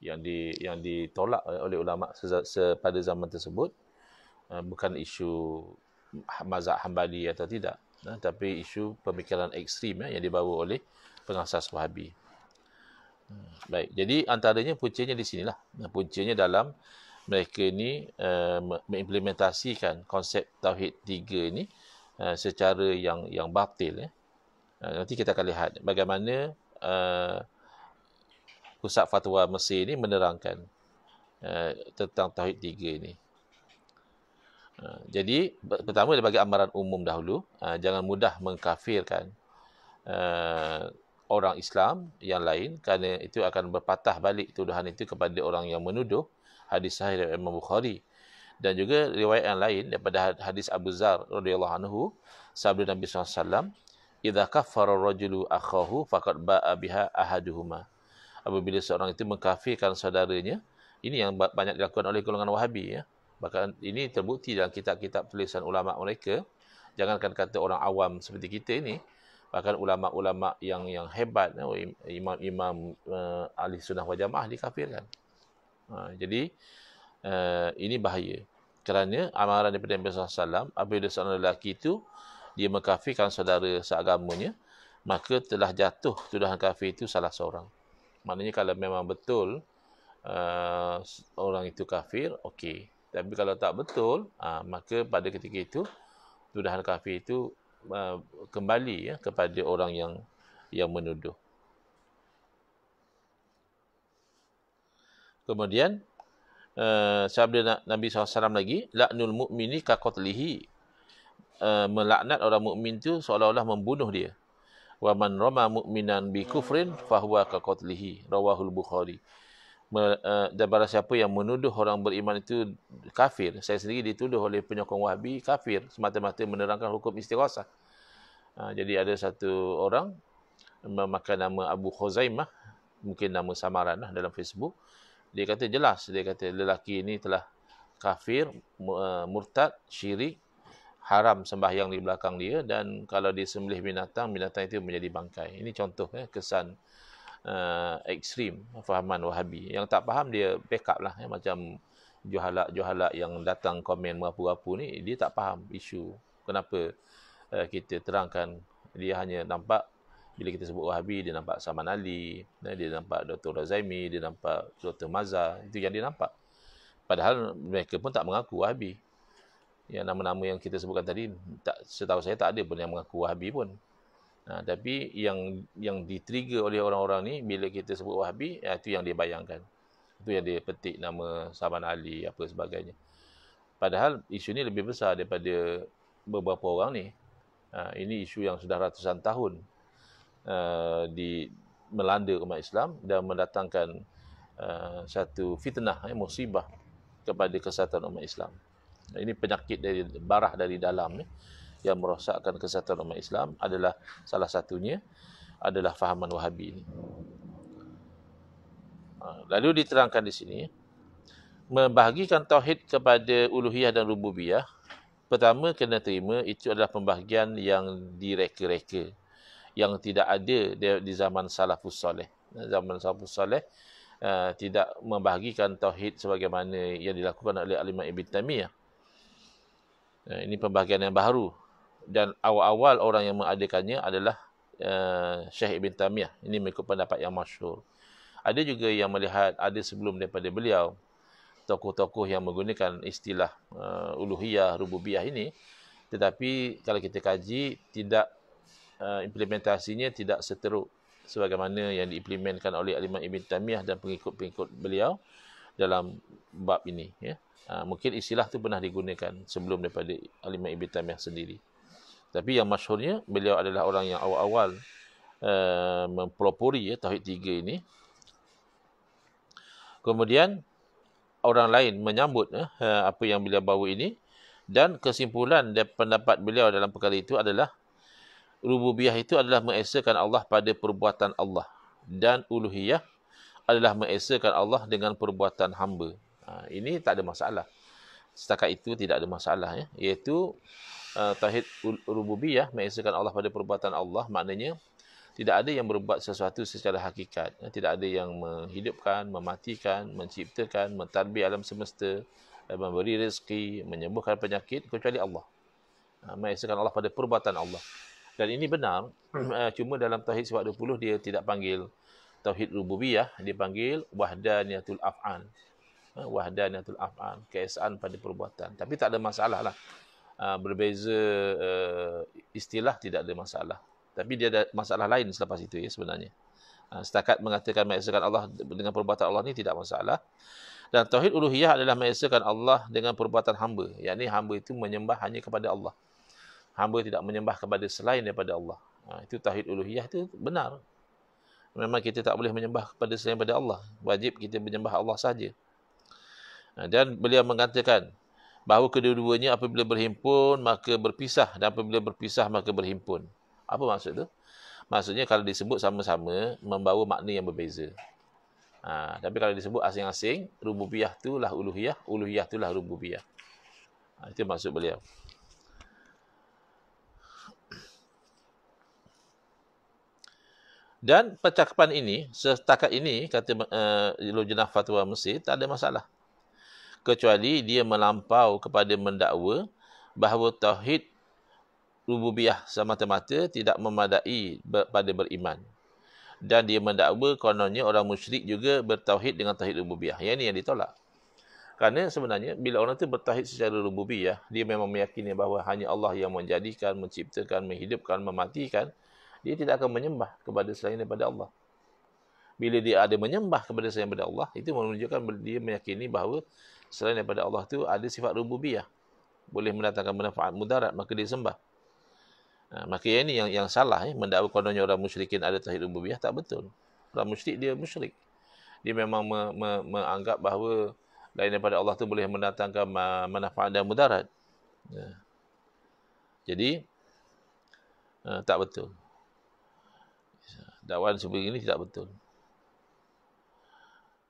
yang di yang ditolak eh, oleh ulama pada zaman tersebut eh, bukan isu mazhab Hambali atau tidak eh, tapi isu pemikiran ekstrim yang dibawa oleh pengasas Wahabi. Hmm, baik, jadi antaranya puncanya di sinilah. Puncanya dalam mereka ini mengimplementasikan konsep tauhid tiga ini secara yang yang batil nanti kita akan lihat bagaimana pusat fatwa Mesir ini menerangkan uh, tentang tauhid tiga ini. Uh, eh, jadi pertama dia bagi amaran umum dahulu, uh, jangan mudah mengkafirkan uh, orang Islam yang lain kerana itu akan berpatah balik tuduhan itu kepada orang yang menuduh hadis sahih dari Imam Bukhari dan juga riwayat yang lain daripada hadis Abu Zar radhiyallahu anhu sabda Nabi SAW alaihi wasallam idza kaffara rajulu akhahu faqad ba'a biha ahaduhuma apabila seorang itu mengkafirkan saudaranya ini yang banyak dilakukan oleh golongan wahabi ya bahkan ini terbukti dalam kitab-kitab tulisan ulama mereka jangankan kata orang awam seperti kita ini bahkan ulama-ulama yang yang hebat ya, imam-imam uh, eh, ahli sunnah wal jamaah dikafirkan ha, jadi uh, ini bahaya kerana amaran daripada Nabi SAW apabila seorang lelaki itu dia mengkafirkan saudara seagamanya maka telah jatuh tuduhan kafir itu salah seorang Maknanya kalau memang betul uh, orang itu kafir, okey. Tapi kalau tak betul, uh, maka pada ketika itu tuduhan kafir itu uh, kembali ya, kepada orang yang yang menuduh. Kemudian uh, sabda Nabi SAW lagi, laknul mukmini kakotlihi. Uh, melaknat orang mukmin itu seolah-olah membunuh dia wa man rama mu'minan bi kufrin fahuwa ka qatlihi rawahul bukhari eh, dan siapa yang menuduh orang beriman itu kafir saya sendiri dituduh oleh penyokong wahabi kafir semata-mata menerangkan hukum istighasah ah, jadi ada satu orang memakai nama Abu Khuzaimah mungkin nama samaran lah dalam Facebook dia kata jelas dia kata lelaki ini telah kafir eh, murtad syirik haram sembahyang di belakang dia dan kalau disembelih binatang binatang itu menjadi bangkai ini contoh eh, kesan uh, ekstrim fahaman wahabi yang tak faham dia backup lah eh, macam juhalak-juhalak yang datang komen merapu-rapu ni dia tak faham isu kenapa uh, kita terangkan dia hanya nampak bila kita sebut Wahabi, dia nampak Saman Ali, eh, dia nampak Dr. Razaimi, dia nampak Dr. Mazhar. Itu yang dia nampak. Padahal mereka pun tak mengaku Wahabi yang nama-nama yang kita sebutkan tadi tak setahu saya tak ada pun yang mengaku wahabi pun Nah, ha, tapi yang yang ditrigger oleh orang-orang ni bila kita sebut wahabi ya, itu yang dia bayangkan itu yang dia petik nama Saban Ali apa sebagainya padahal isu ni lebih besar daripada beberapa orang ni ha, ini isu yang sudah ratusan tahun uh, di melanda umat Islam dan mendatangkan uh, satu fitnah, eh, musibah kepada kesatuan umat Islam ini penyakit dari barah dari dalam ni yang merosakkan kesatuan umat Islam adalah salah satunya adalah fahaman wahabi ini. Ha, lalu diterangkan di sini membahagikan tauhid kepada uluhiyah dan rububiyah pertama kena terima itu adalah pembahagian yang direka-reka yang tidak ada di zaman salafus soleh. Zaman salafus soleh uh, tidak membahagikan tauhid sebagaimana yang dilakukan oleh Alimah Ibn Tamiyah. Eh, ini pembahagian yang baru dan awal-awal orang yang mengadakannya adalah uh, eh, Syekh Ibn Tamiyah ini mengikut pendapat yang masyhur ada juga yang melihat ada sebelum daripada beliau tokoh-tokoh yang menggunakan istilah uh, uluhiyah rububiyah ini tetapi kalau kita kaji tidak uh, implementasinya tidak seteruk sebagaimana yang diimplementkan oleh Alimah Ibn Tamiyah dan pengikut-pengikut beliau dalam bab ini ya yeah. Ah, mungkin istilah tu pernah digunakan sebelum daripada Alimah Ibn Tamiyah sendiri. Tapi yang masyhurnya beliau adalah orang yang awal-awal uh, mempelopori ya, Tauhid tiga ini. Kemudian orang lain menyambut uh, apa yang beliau bawa ini dan kesimpulan dan pendapat beliau dalam perkara itu adalah rububiyah itu adalah mengesakan Allah pada perbuatan Allah dan uluhiyah adalah mengesakan Allah dengan perbuatan hamba. Ha, ini tak ada masalah. Setakat itu tidak ada masalah ya. Iaitu uh, tauhid rububiyah mengesakan Allah pada perbuatan Allah maknanya tidak ada yang berbuat sesuatu secara hakikat. Ya. Tidak ada yang menghidupkan, mematikan, menciptakan, mentadbir alam semesta, memberi rezeki, menyembuhkan penyakit kecuali Allah. Uh, ha, mengesakan Allah pada perbuatan Allah. Dan ini benar, hmm. cuma dalam tauhid sifat 20 dia tidak panggil tauhid rububiyah, dia panggil wahdaniyatul af'an. Ha, wahdaniyatul af'al keesaan pada perbuatan tapi tak ada masalah lah ha, berbeza eh, istilah tidak ada masalah tapi dia ada masalah lain selepas itu ya sebenarnya ha, setakat mengatakan mengesahkan Allah dengan perbuatan Allah ni tidak masalah dan tauhid uluhiyah adalah mengesahkan Allah dengan perbuatan hamba yakni hamba itu menyembah hanya kepada Allah hamba tidak menyembah kepada selain daripada Allah itu tauhid uluhiyah itu benar memang kita tak boleh menyembah kepada selain daripada Allah wajib kita menyembah Allah saja Ha, dan beliau mengatakan bahawa kedua-duanya apabila berhimpun maka berpisah dan apabila berpisah maka berhimpun. Apa maksud tu? Maksudnya kalau disebut sama-sama membawa makna yang berbeza. Ha, tapi kalau disebut asing-asing, rububiyah lah uluhiyah, uluhiyah tu lah rububiyah. Ha, itu maksud beliau. Dan percakapan ini, setakat ini, kata uh, Lujnah Fatwa Mesir, tak ada masalah kecuali dia melampau kepada mendakwa bahawa tauhid rububiyah semata-mata tidak memadai pada beriman dan dia mendakwa kononnya orang musyrik juga bertauhid dengan tauhid rububiyah yang ini yang ditolak kerana sebenarnya bila orang itu bertauhid secara rububiyah dia memang meyakini bahawa hanya Allah yang menjadikan menciptakan menghidupkan mematikan dia tidak akan menyembah kepada selain daripada Allah bila dia ada menyembah kepada selain daripada Allah itu menunjukkan dia meyakini bahawa selain daripada Allah itu ada sifat rububiyah boleh mendatangkan manfaat mudarat maka dia sembah ha, maka ini yang yang salah eh mendakwa kononnya orang musyrikin ada tauhid rububiyah tak betul orang musyrik dia musyrik dia memang me, me, menganggap bahawa lain daripada Allah itu boleh mendatangkan manfaat dan mudarat ya. jadi uh, tak betul dakwaan ini tidak betul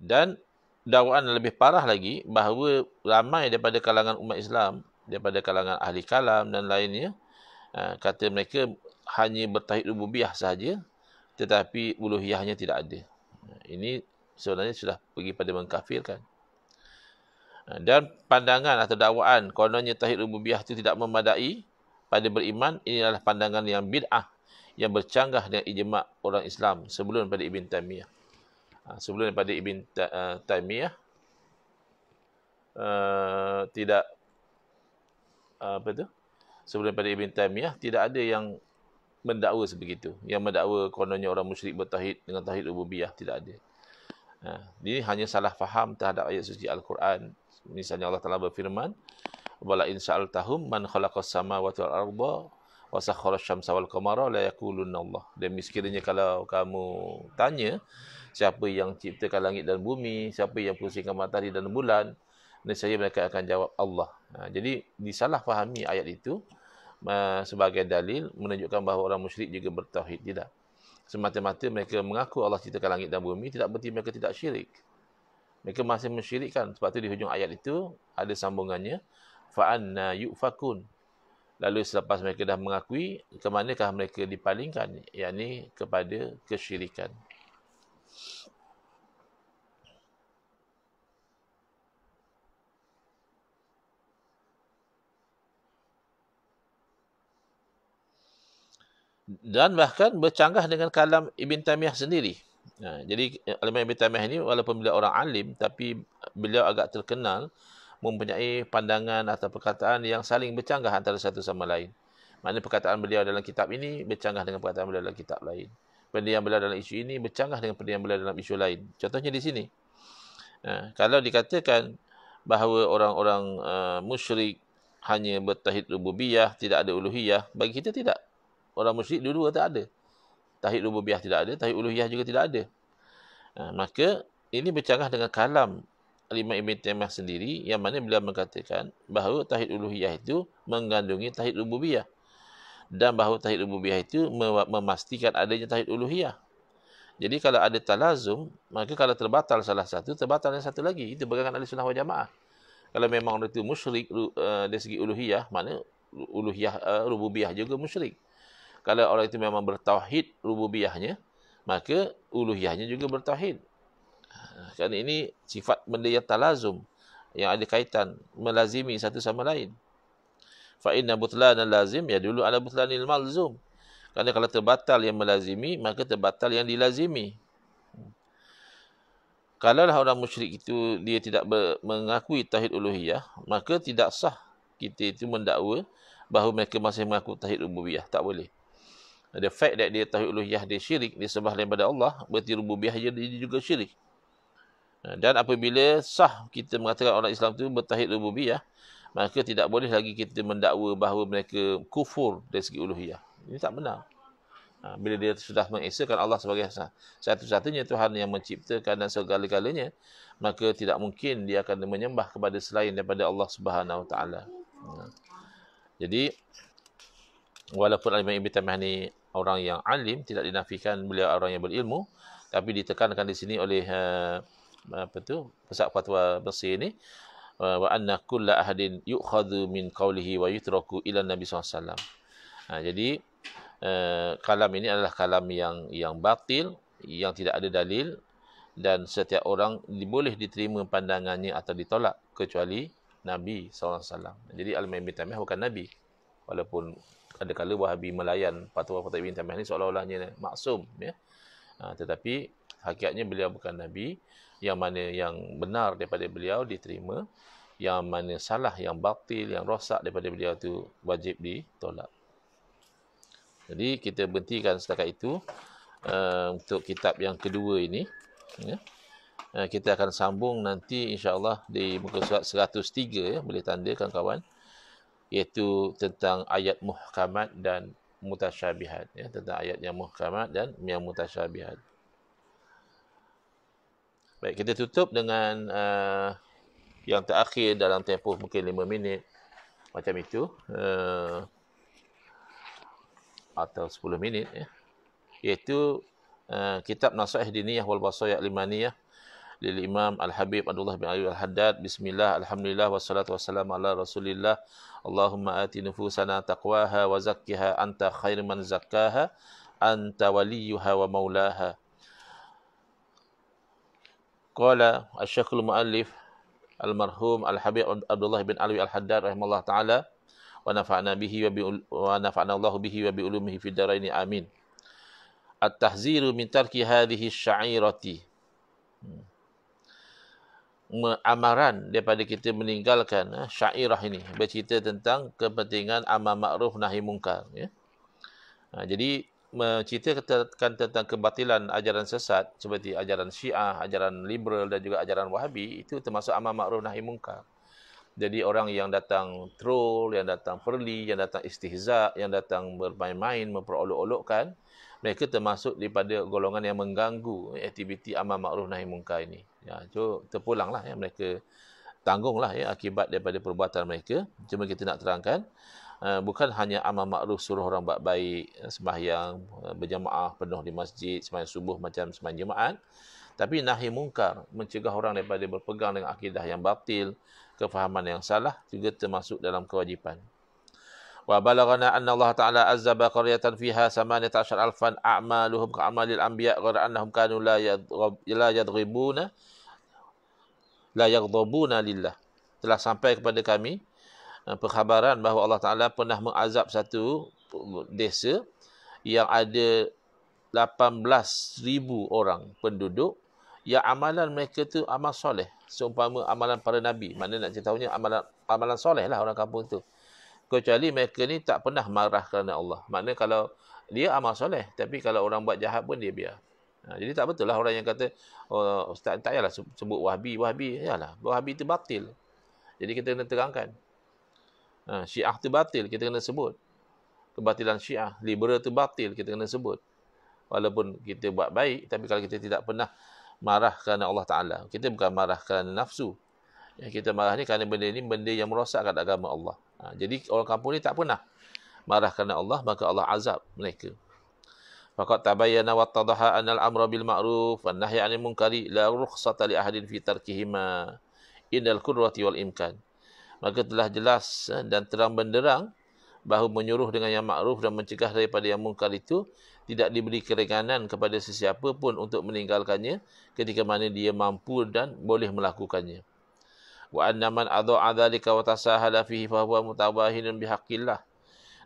dan dakwaan lebih parah lagi bahawa ramai daripada kalangan umat Islam, daripada kalangan ahli kalam dan lainnya, ha, kata mereka hanya bertahid rububiah sahaja tetapi uluhiyahnya tidak ada. Ha, ini sebenarnya sudah pergi pada mengkafirkan. Ha, dan pandangan atau dakwaan kononnya tahid rububiah itu tidak memadai pada beriman, ini adalah pandangan yang bid'ah yang bercanggah dengan ijma' orang Islam sebelum pada Ibn Taymiyah. Ha, sebelum daripada Ibn Taimiyah uh, uh, tidak uh, apa tu sebelum daripada Ibn Taimiyah tidak ada yang mendakwa sebegitu yang mendakwa kononnya orang musyrik bertahid dengan tahid rububiyah tidak ada uh, ini hanya salah faham terhadap ayat suci Al-Quran misalnya Allah telah berfirman bala insa'al tahum man khalaqas samawati wal ardh wasakhara syamsa wal qamara la yaqulunna Allah. Dan miskinnya kalau kamu tanya siapa yang ciptakan langit dan bumi, siapa yang pusingkan matahari dan bulan, nescaya mereka akan jawab Allah. Ha, jadi disalahfahami ayat itu uh, sebagai dalil menunjukkan bahawa orang musyrik juga bertauhid tidak. Semata-mata mereka mengaku Allah ciptakan langit dan bumi tidak berarti mereka tidak syirik. Mereka masih mensyirikkan. Sebab itu di hujung ayat itu ada sambungannya fa'anna yufakun Lalu selepas mereka dah mengakui, ke manakah mereka dipalingkan? Ia ini kepada kesyirikan. Dan bahkan bercanggah dengan kalam Ibn Tamiyah sendiri. Ha, jadi, eh, Alimah Ibn Tamiyah ini walaupun beliau orang alim, tapi beliau agak terkenal mempunyai pandangan atau perkataan yang saling bercanggah antara satu sama lain. Maknanya perkataan beliau dalam kitab ini bercanggah dengan perkataan beliau dalam kitab lain. Pendirian beliau dalam isu ini bercanggah dengan pendirian beliau dalam isu lain. Contohnya di sini. Ha, kalau dikatakan bahawa orang-orang ha, musyrik hanya bertahid rububiyah, tidak ada uluhiyah, bagi kita tidak. Orang musyrik dulu tak ada. Tahid rububiyah tidak ada, tahid uluhiyah juga tidak ada. Ha, maka ini bercanggah dengan kalam Alimah Ibn Taymah sendiri yang mana beliau mengatakan bahawa tahid uluhiyah itu mengandungi tahid rububiyah dan bahawa tahid rububiyah itu memastikan adanya tahid uluhiyah. Jadi kalau ada talazum, maka kalau terbatal salah satu, terbatal yang satu lagi. Itu pegangan ahli sunnah wa jamaah. Kalau memang orang itu musyrik uh, dari segi uluhiyah, mana uluhiyah uh, rububiyah juga musyrik. Kalau orang itu memang bertauhid rububiyahnya, maka uluhiyahnya juga bertauhid. Ah, kerana ini sifat benda yang talazum yang ada kaitan melazimi satu sama lain. Fa inna butlan lazim ya dulu ala butlanil malzum. Kerana kalau terbatal yang melazimi maka terbatal yang dilazimi. Kalau lah orang musyrik itu dia tidak mengakui tahid uluhiyah maka tidak sah kita itu mendakwa bahawa mereka masih mengaku tahid rububiyah tak boleh. The fact that dia tahid uluhiyah dia syirik disebabkan daripada Allah berarti rububiyah dia juga syirik. Eh, dan apabila sah kita mengatakan orang Islam itu bertahid rububiyah, maka tidak boleh lagi kita mendakwa bahawa mereka kufur dari segi uluhiyah. Ini tak benar. Ha, bila dia sudah mengisahkan Allah sebagai satu-satunya Tuhan yang menciptakan dan segala-galanya, maka tidak mungkin dia akan menyembah kepada selain daripada Allah Subhanahu Wa Taala. Ha. Jadi, walaupun Alim Ibn Tamah ini orang yang alim, tidak dinafikan beliau orang yang berilmu, tapi ditekankan di sini oleh eh, apa tu Pesak fatwa Mesir ini uh, wa anna kulla ahadin yu'khadhu min qawlihi wa yutraku ila nabi SAW nah, ha, jadi uh, kalam ini adalah kalam yang yang batil yang tidak ada dalil dan setiap orang boleh diterima pandangannya atau ditolak kecuali Nabi SAW. Jadi Al-Ma'imin Tamiah bukan Nabi. Walaupun ada kala Wahabi melayan patuah Fatah Ibn Tamiah ini seolah-olahnya maksum. Ya. Ha, tetapi hakikatnya beliau bukan Nabi yang mana yang benar daripada beliau diterima yang mana salah yang batil yang rosak daripada beliau itu wajib ditolak jadi kita berhentikan setakat itu uh, untuk kitab yang kedua ini ya. uh, kita akan sambung nanti insyaallah di muka surat 103 ya boleh tandakan kawan iaitu tentang ayat muhkamat dan mutasyabihat ya tentang ayat yang muhkamat dan yang mutasyabihat Baik, kita tutup dengan uh, yang terakhir dalam tempoh mungkin lima minit. Macam itu. Uh, atau sepuluh minit. Ya. Iaitu uh, kitab Nasuh Diniyah wal Basayak Limaniyah. Lil Imam Al-Habib Abdullah bin Ayub Al-Haddad. Bismillah, Alhamdulillah, wassalatu wassalamu ala Rasulillah. Allahumma ati nufusana taqwaha wa zakkiha anta khair man zakkaha anta waliyuha wa maulaha. Qala Asyakul Mu'allif Al-Marhum Al-Habib Abdullah bin Alwi Al-Haddad Rahimahullah Ta'ala Wa nafa'na bihi wa, bi wa nafa'na Allah bihi wa bi'ulumihi fi daraini amin At-tahziru min tarki hadhihi sya'irati hmm. amaran daripada kita meninggalkan eh, syairah ini bercerita tentang kepentingan amar makruf nahi mungkar ya. Ha, jadi menceritakan tentang kebatilan ajaran sesat seperti ajaran syiah, ajaran liberal dan juga ajaran wahabi itu termasuk amal makruh nahi mungkar. Jadi orang yang datang troll, yang datang perli, yang datang istihza, yang datang bermain-main, memperolok-olokkan, mereka termasuk daripada golongan yang mengganggu aktiviti amal makruh nahi mungkar ini. Ya, so terpulanglah ya mereka tanggunglah ya akibat daripada perbuatan mereka. Cuma kita nak terangkan Eh, bukan hanya amal makruf suruh orang buat baik eh, sembahyang eh, berjamaah penuh di masjid sembahyang subuh macam sembahyang jumaat tapi nahi mungkar mencegah orang daripada berpegang dengan akidah yang batil kefahaman yang salah juga termasuk dalam kewajipan wa balaghana anna Allah taala azza baqariyatan fiha samani tashar alfan a'maluhum ka amalil anbiya ghar annahum kanu la la yadribuna la yaghdabuna lillah telah sampai kepada kami Eh, perkhabaran bahawa Allah Ta'ala pernah mengazab satu desa yang ada ribu orang penduduk yang amalan mereka tu amal soleh. Seumpama amalan para Nabi. Mana nak ceritanya amalan amalan soleh lah orang kampung tu. Kecuali mereka ni tak pernah marah kerana Allah. Mana kalau dia amal soleh. Tapi kalau orang buat jahat pun dia biar. Ha, jadi tak betul lah orang yang kata, oh, Ustaz tak payahlah sebut wahabi. Wahabi, ya lah. Wahabi itu batil. Jadi kita kena terangkan. Ha, syiah tu batil, kita kena sebut. Kebatilan syiah. Liberal tu batil, kita kena sebut. Walaupun kita buat baik, tapi kalau kita tidak pernah marah kerana Allah Ta'ala. Kita bukan marah kerana nafsu. Yang kita marah ni kerana benda ni benda yang merosakkan agama Allah. Ha, jadi orang kampung ni tak pernah marah kerana Allah, maka Allah azab mereka. Fakat tabayyana wa tadaha anna al-amra bil ma'ruf wa nahya 'anil munkari la rukhsata li ahadin fi tarkihima inal qurrati wal imkan maka telah jelas eh, dan terang benderang bahawa menyuruh dengan yang makruf dan mencegah daripada yang mungkar itu tidak diberi keringanan kepada sesiapa pun untuk meninggalkannya ketika mana dia mampu dan boleh melakukannya. Wa anna man adha'a dhalika wa tasahala fihi fa huwa mutawahhinun bihaqqillah.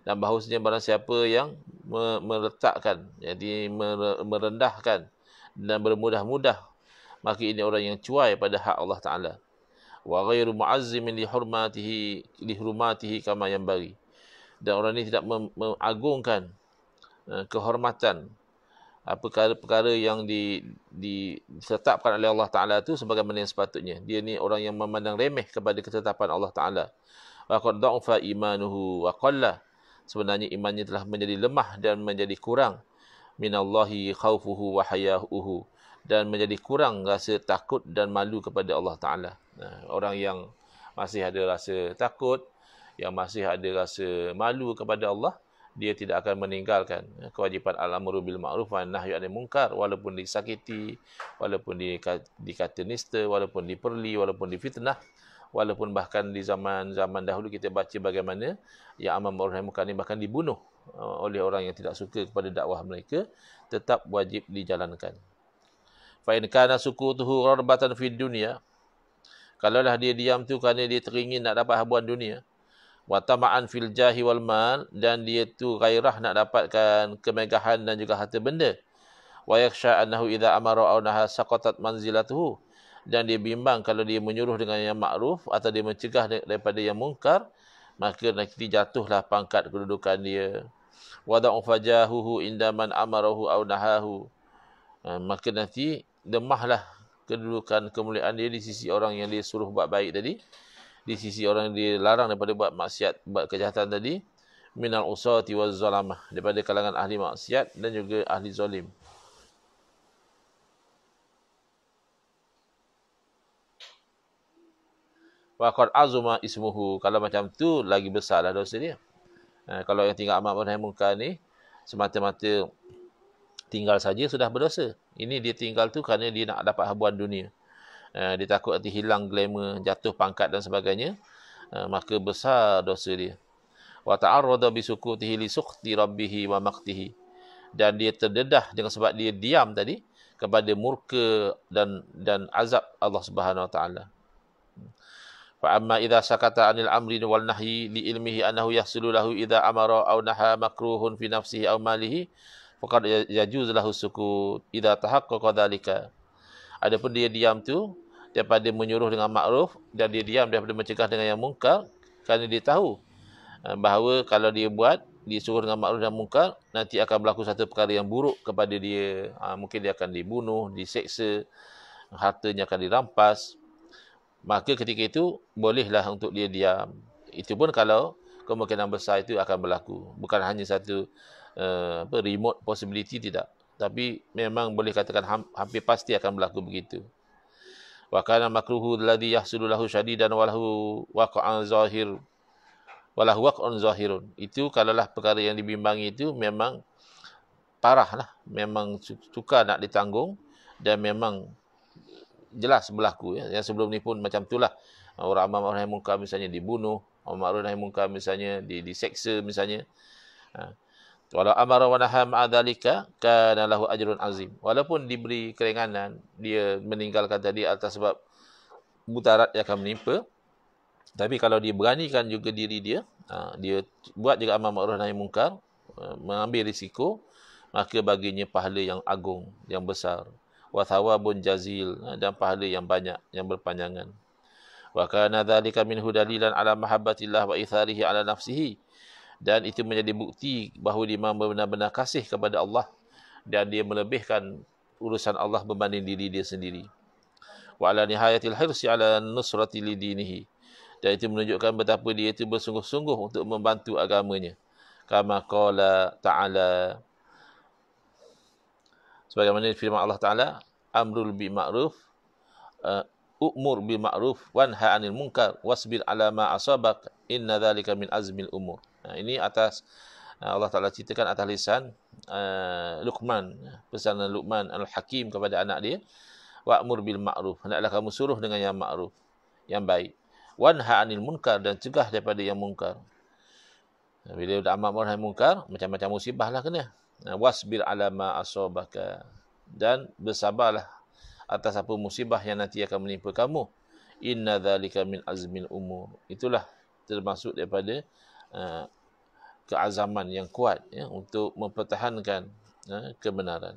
Dan bahawasanya barang siapa yang meletakkan, jadi merendahkan dan bermudah-mudah maka ini orang yang cuai pada hak Allah Ta'ala wa ghairu mu'azzimin li hurmatihi li hurmatihi kama yang bagi dan orang ini tidak mengagungkan eh, kehormatan eh, perkara-perkara yang di, disetapkan oleh Allah Ta'ala itu sebagaimana yang sepatutnya. Dia ni orang yang memandang remeh kepada ketetapan Allah Ta'ala. Waqad da'ufa imanuhu waqallah. Sebenarnya imannya telah menjadi lemah dan menjadi kurang. Minallahi khawfuhu wa hayahuhu. Dan menjadi kurang rasa takut dan malu kepada Allah Ta'ala. Orang yang masih ada rasa takut, yang masih ada rasa malu kepada Allah, dia tidak akan meninggalkan eh, kewajipan al-amru bil ma'ruf wa nahyu anil munkar walaupun disakiti, walaupun dikata nista, walaupun diperli, walaupun difitnah, walaupun bahkan di zaman-zaman dahulu kita baca bagaimana yang amam ma'ruf nahi munkar ini bahkan dibunuh eh, oleh orang yang tidak suka kepada dakwah mereka tetap wajib dijalankan fa in kana sukutuhu rabatan fid dunya kalaulah dia diam tu kerana dia teringin nak dapat habuan dunia wataman fil jahi wal mal dan dia tu gairah nak dapatkan kemegahan dan juga harta benda wa yakhsha annahu idza amara aw nahaa saqatat manzilatuhu dan dia bimbang kalau dia menyuruh dengan yang makruf atau dia mencegah daripada yang mungkar maka nanti jatuhlah pangkat kedudukan dia wa da'ufajahu indaman amarahu aw nahahu ha, maka nanti demahlah kedudukan kemuliaan dia di sisi orang yang dia suruh buat baik tadi di sisi orang yang dia larang daripada buat maksiat buat kejahatan tadi minal usati waz zalamah daripada kalangan ahli maksiat dan juga ahli zalim Waqad azuma ismuhu. Kalau macam tu, lagi besarlah dosa dia. Ha, kalau yang tinggal amat pun yang ni, semata-mata tinggal saja sudah berdosa. Ini dia tinggal tu kerana dia nak dapat habuan dunia. Uh, dia takut nanti hilang glamour, jatuh pangkat dan sebagainya. Uh, maka besar dosa dia. Wa ta'arrada bi sukutihi li sukhti rabbih wa maqtihi. Dan dia terdedah dengan sebab dia diam tadi kepada murka dan dan azab Allah Subhanahu wa taala. Fa amma idza sakata anil amri wal nahyi li ilmihi annahu yahsulu lahu idza amara aw naha makruhun fi nafsihi aw malihi faqad ya- yajuz lahu sukut idza tahaqqaqa dhalika adapun dia diam tu daripada menyuruh dengan makruf dan dia diam daripada mencegah dengan yang mungkar kerana dia tahu eh, bahawa kalau dia buat disuruh dengan makruf dan mungkar nanti akan berlaku satu perkara yang buruk kepada dia ah, mungkin dia akan dibunuh diseksa hartanya akan dirampas maka ketika itu bolehlah untuk dia diam itu pun kalau kemungkinan besar itu akan berlaku bukan hanya satu uh, apa remote possibility tidak tapi memang boleh katakan hampir pasti akan berlaku begitu wa kana makruhu alladhi yahsulu lahu shadidan walahu waqa'an zahir walahu waqa'un zahirun itu kalalah perkara yang dibimbang itu memang parah lah memang sukar nak ditanggung dan memang jelas berlaku ya. yang sebelum ni pun macam itulah orang amam orang yang misalnya dibunuh orang amam orang yang misalnya di diseksa misalnya ha. Walau amara wa nahaa ma'adhalika kana lahu ajrun azim. Walaupun diberi keringanan, dia meninggalkan tadi atas sebab mutarat yang akan menimpa. Tapi kalau dia beranikan juga diri dia, ha, dia buat juga amal ma'ruf nahi mungkar, ha, mengambil risiko, maka baginya pahala yang agung, yang besar. Wa thawabun jazil ha, dan pahala yang banyak, yang berpanjangan. Wa kana dhalika min hudalilan ala mahabbatillah wa itharihi ala nafsihi dan itu menjadi bukti bahawa dia imam benar-benar kasih kepada Allah dan dia melebihkan urusan Allah berbanding diri dia sendiri wa ala nihayatil hirsi ala nusrati lidinihi dan itu menunjukkan betapa dia itu bersungguh-sungguh untuk membantu agamanya kama qala ta'ala sebagaimana firman Allah taala amrul bi ma'ruf eh, umur bil ma'ruf wanha 'anil munkar wasbir 'ala ma asabak inna dhalika min azmil umur Ha, ini atas ha, Allah Taala ceritakan atas lisan uh, Luqman pesanan Luqman Al-Hakim kepada anak dia wa'mur bil ma'ruf hendaklah kamu suruh dengan yang ma'ruf yang baik wanha 'anil munkar dan cegah daripada yang munkar bila dah amat marah munkar macam-macam musibah lah kena Wasbil alama ma asabaka dan bersabarlah atas apa musibah yang nanti akan menimpa kamu inna dhalika min azmil umur itulah termasuk daripada keazaman yang kuat ya, untuk mempertahankan ya, kebenaran.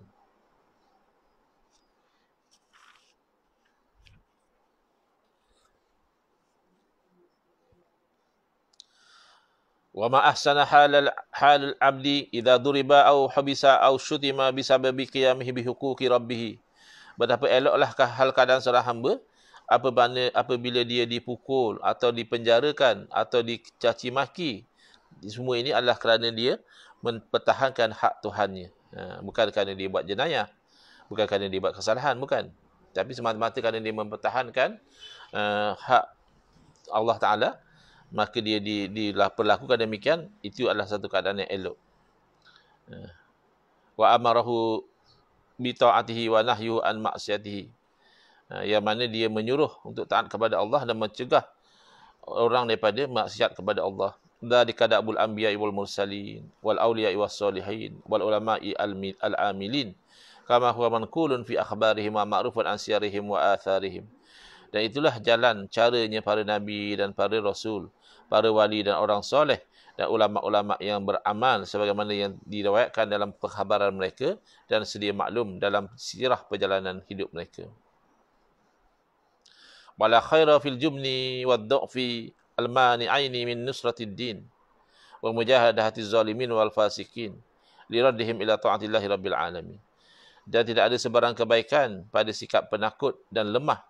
وما أحسن حال حال العبد إذا ضرب au حبس أو شتم بسبب قيامه بحقوق ربه Betapa eloklah hal keadaan seorang hamba apabila dia dipukul atau dipenjarakan atau dicaci maki semua ini adalah kerana dia mempertahankan hak Tuhannya. Ha, bukan kerana dia buat jenayah. Bukan kerana dia buat kesalahan. Bukan. Tapi semata-mata kerana dia mempertahankan uh, hak Allah Ta'ala, maka dia diperlakukan di, demikian, itu adalah satu keadaan yang elok. Ha. Wa amarahu bita'atihi wa nahyu an maksiatihi. Yang mana dia menyuruh untuk taat kepada Allah dan mencegah orang daripada maksiat kepada Allah wal mursalin, aulia ذلك دعب الأنبياء والمرسلين والأولياء والصالحين والعلماء العاملين كما هو منقول في أخبارهم ومعروف عن سيرهم وآثارهم dan itulah jalan caranya para nabi dan para rasul para wali dan orang soleh dan ulama-ulama yang beramal sebagaimana yang diriwayatkan dalam perkhabaran mereka dan sedia maklum dalam sirah perjalanan hidup mereka wala khaira fil jumni wad du'fi al aini min nusratid din wa mujahadahati zalimin wal fasikin li raddihim ila ta'atillahi rabbil alamin dan tidak ada sebarang kebaikan pada sikap penakut dan lemah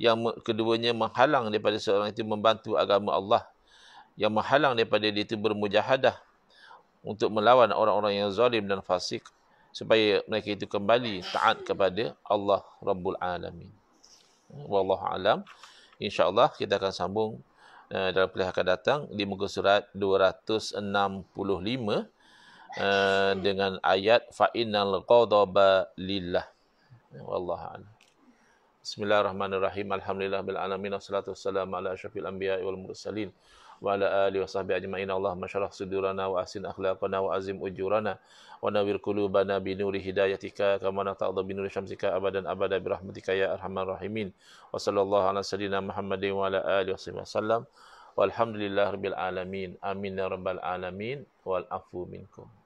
yang keduanya menghalang daripada seorang itu membantu agama Allah yang menghalang daripada dia itu bermujahadah untuk melawan orang-orang yang zalim dan fasik supaya mereka itu kembali taat kepada Allah Rabbul Alamin. Wallahu alam. Insya-Allah kita akan sambung uh, dalam kuliah akan datang di muka surat 265 uh, eh, hmm. dengan ayat fa innal qadaba lillah. Ya, wallahu a'lam. Bismillahirrahmanirrahim. Alhamdulillah bil alamin wassalatu wassalamu ala asyrafil anbiya'i wal mursalin wa ala alihi wa sahbihi ajma'in Allah masyarah sudurana wa asin akhlaqana wa azim ujurana wa nawir kulubana bi nuri hidayatika kama nata'adha bi nuri syamsika abadan abada bi rahmatika ya arhamar rahimin wa sallallahu ala sallina muhammadin wa ala alihi wa sahbihi wa sallam walhamdulillah rabbil alamin amin ya rabbal alamin wal afu minkum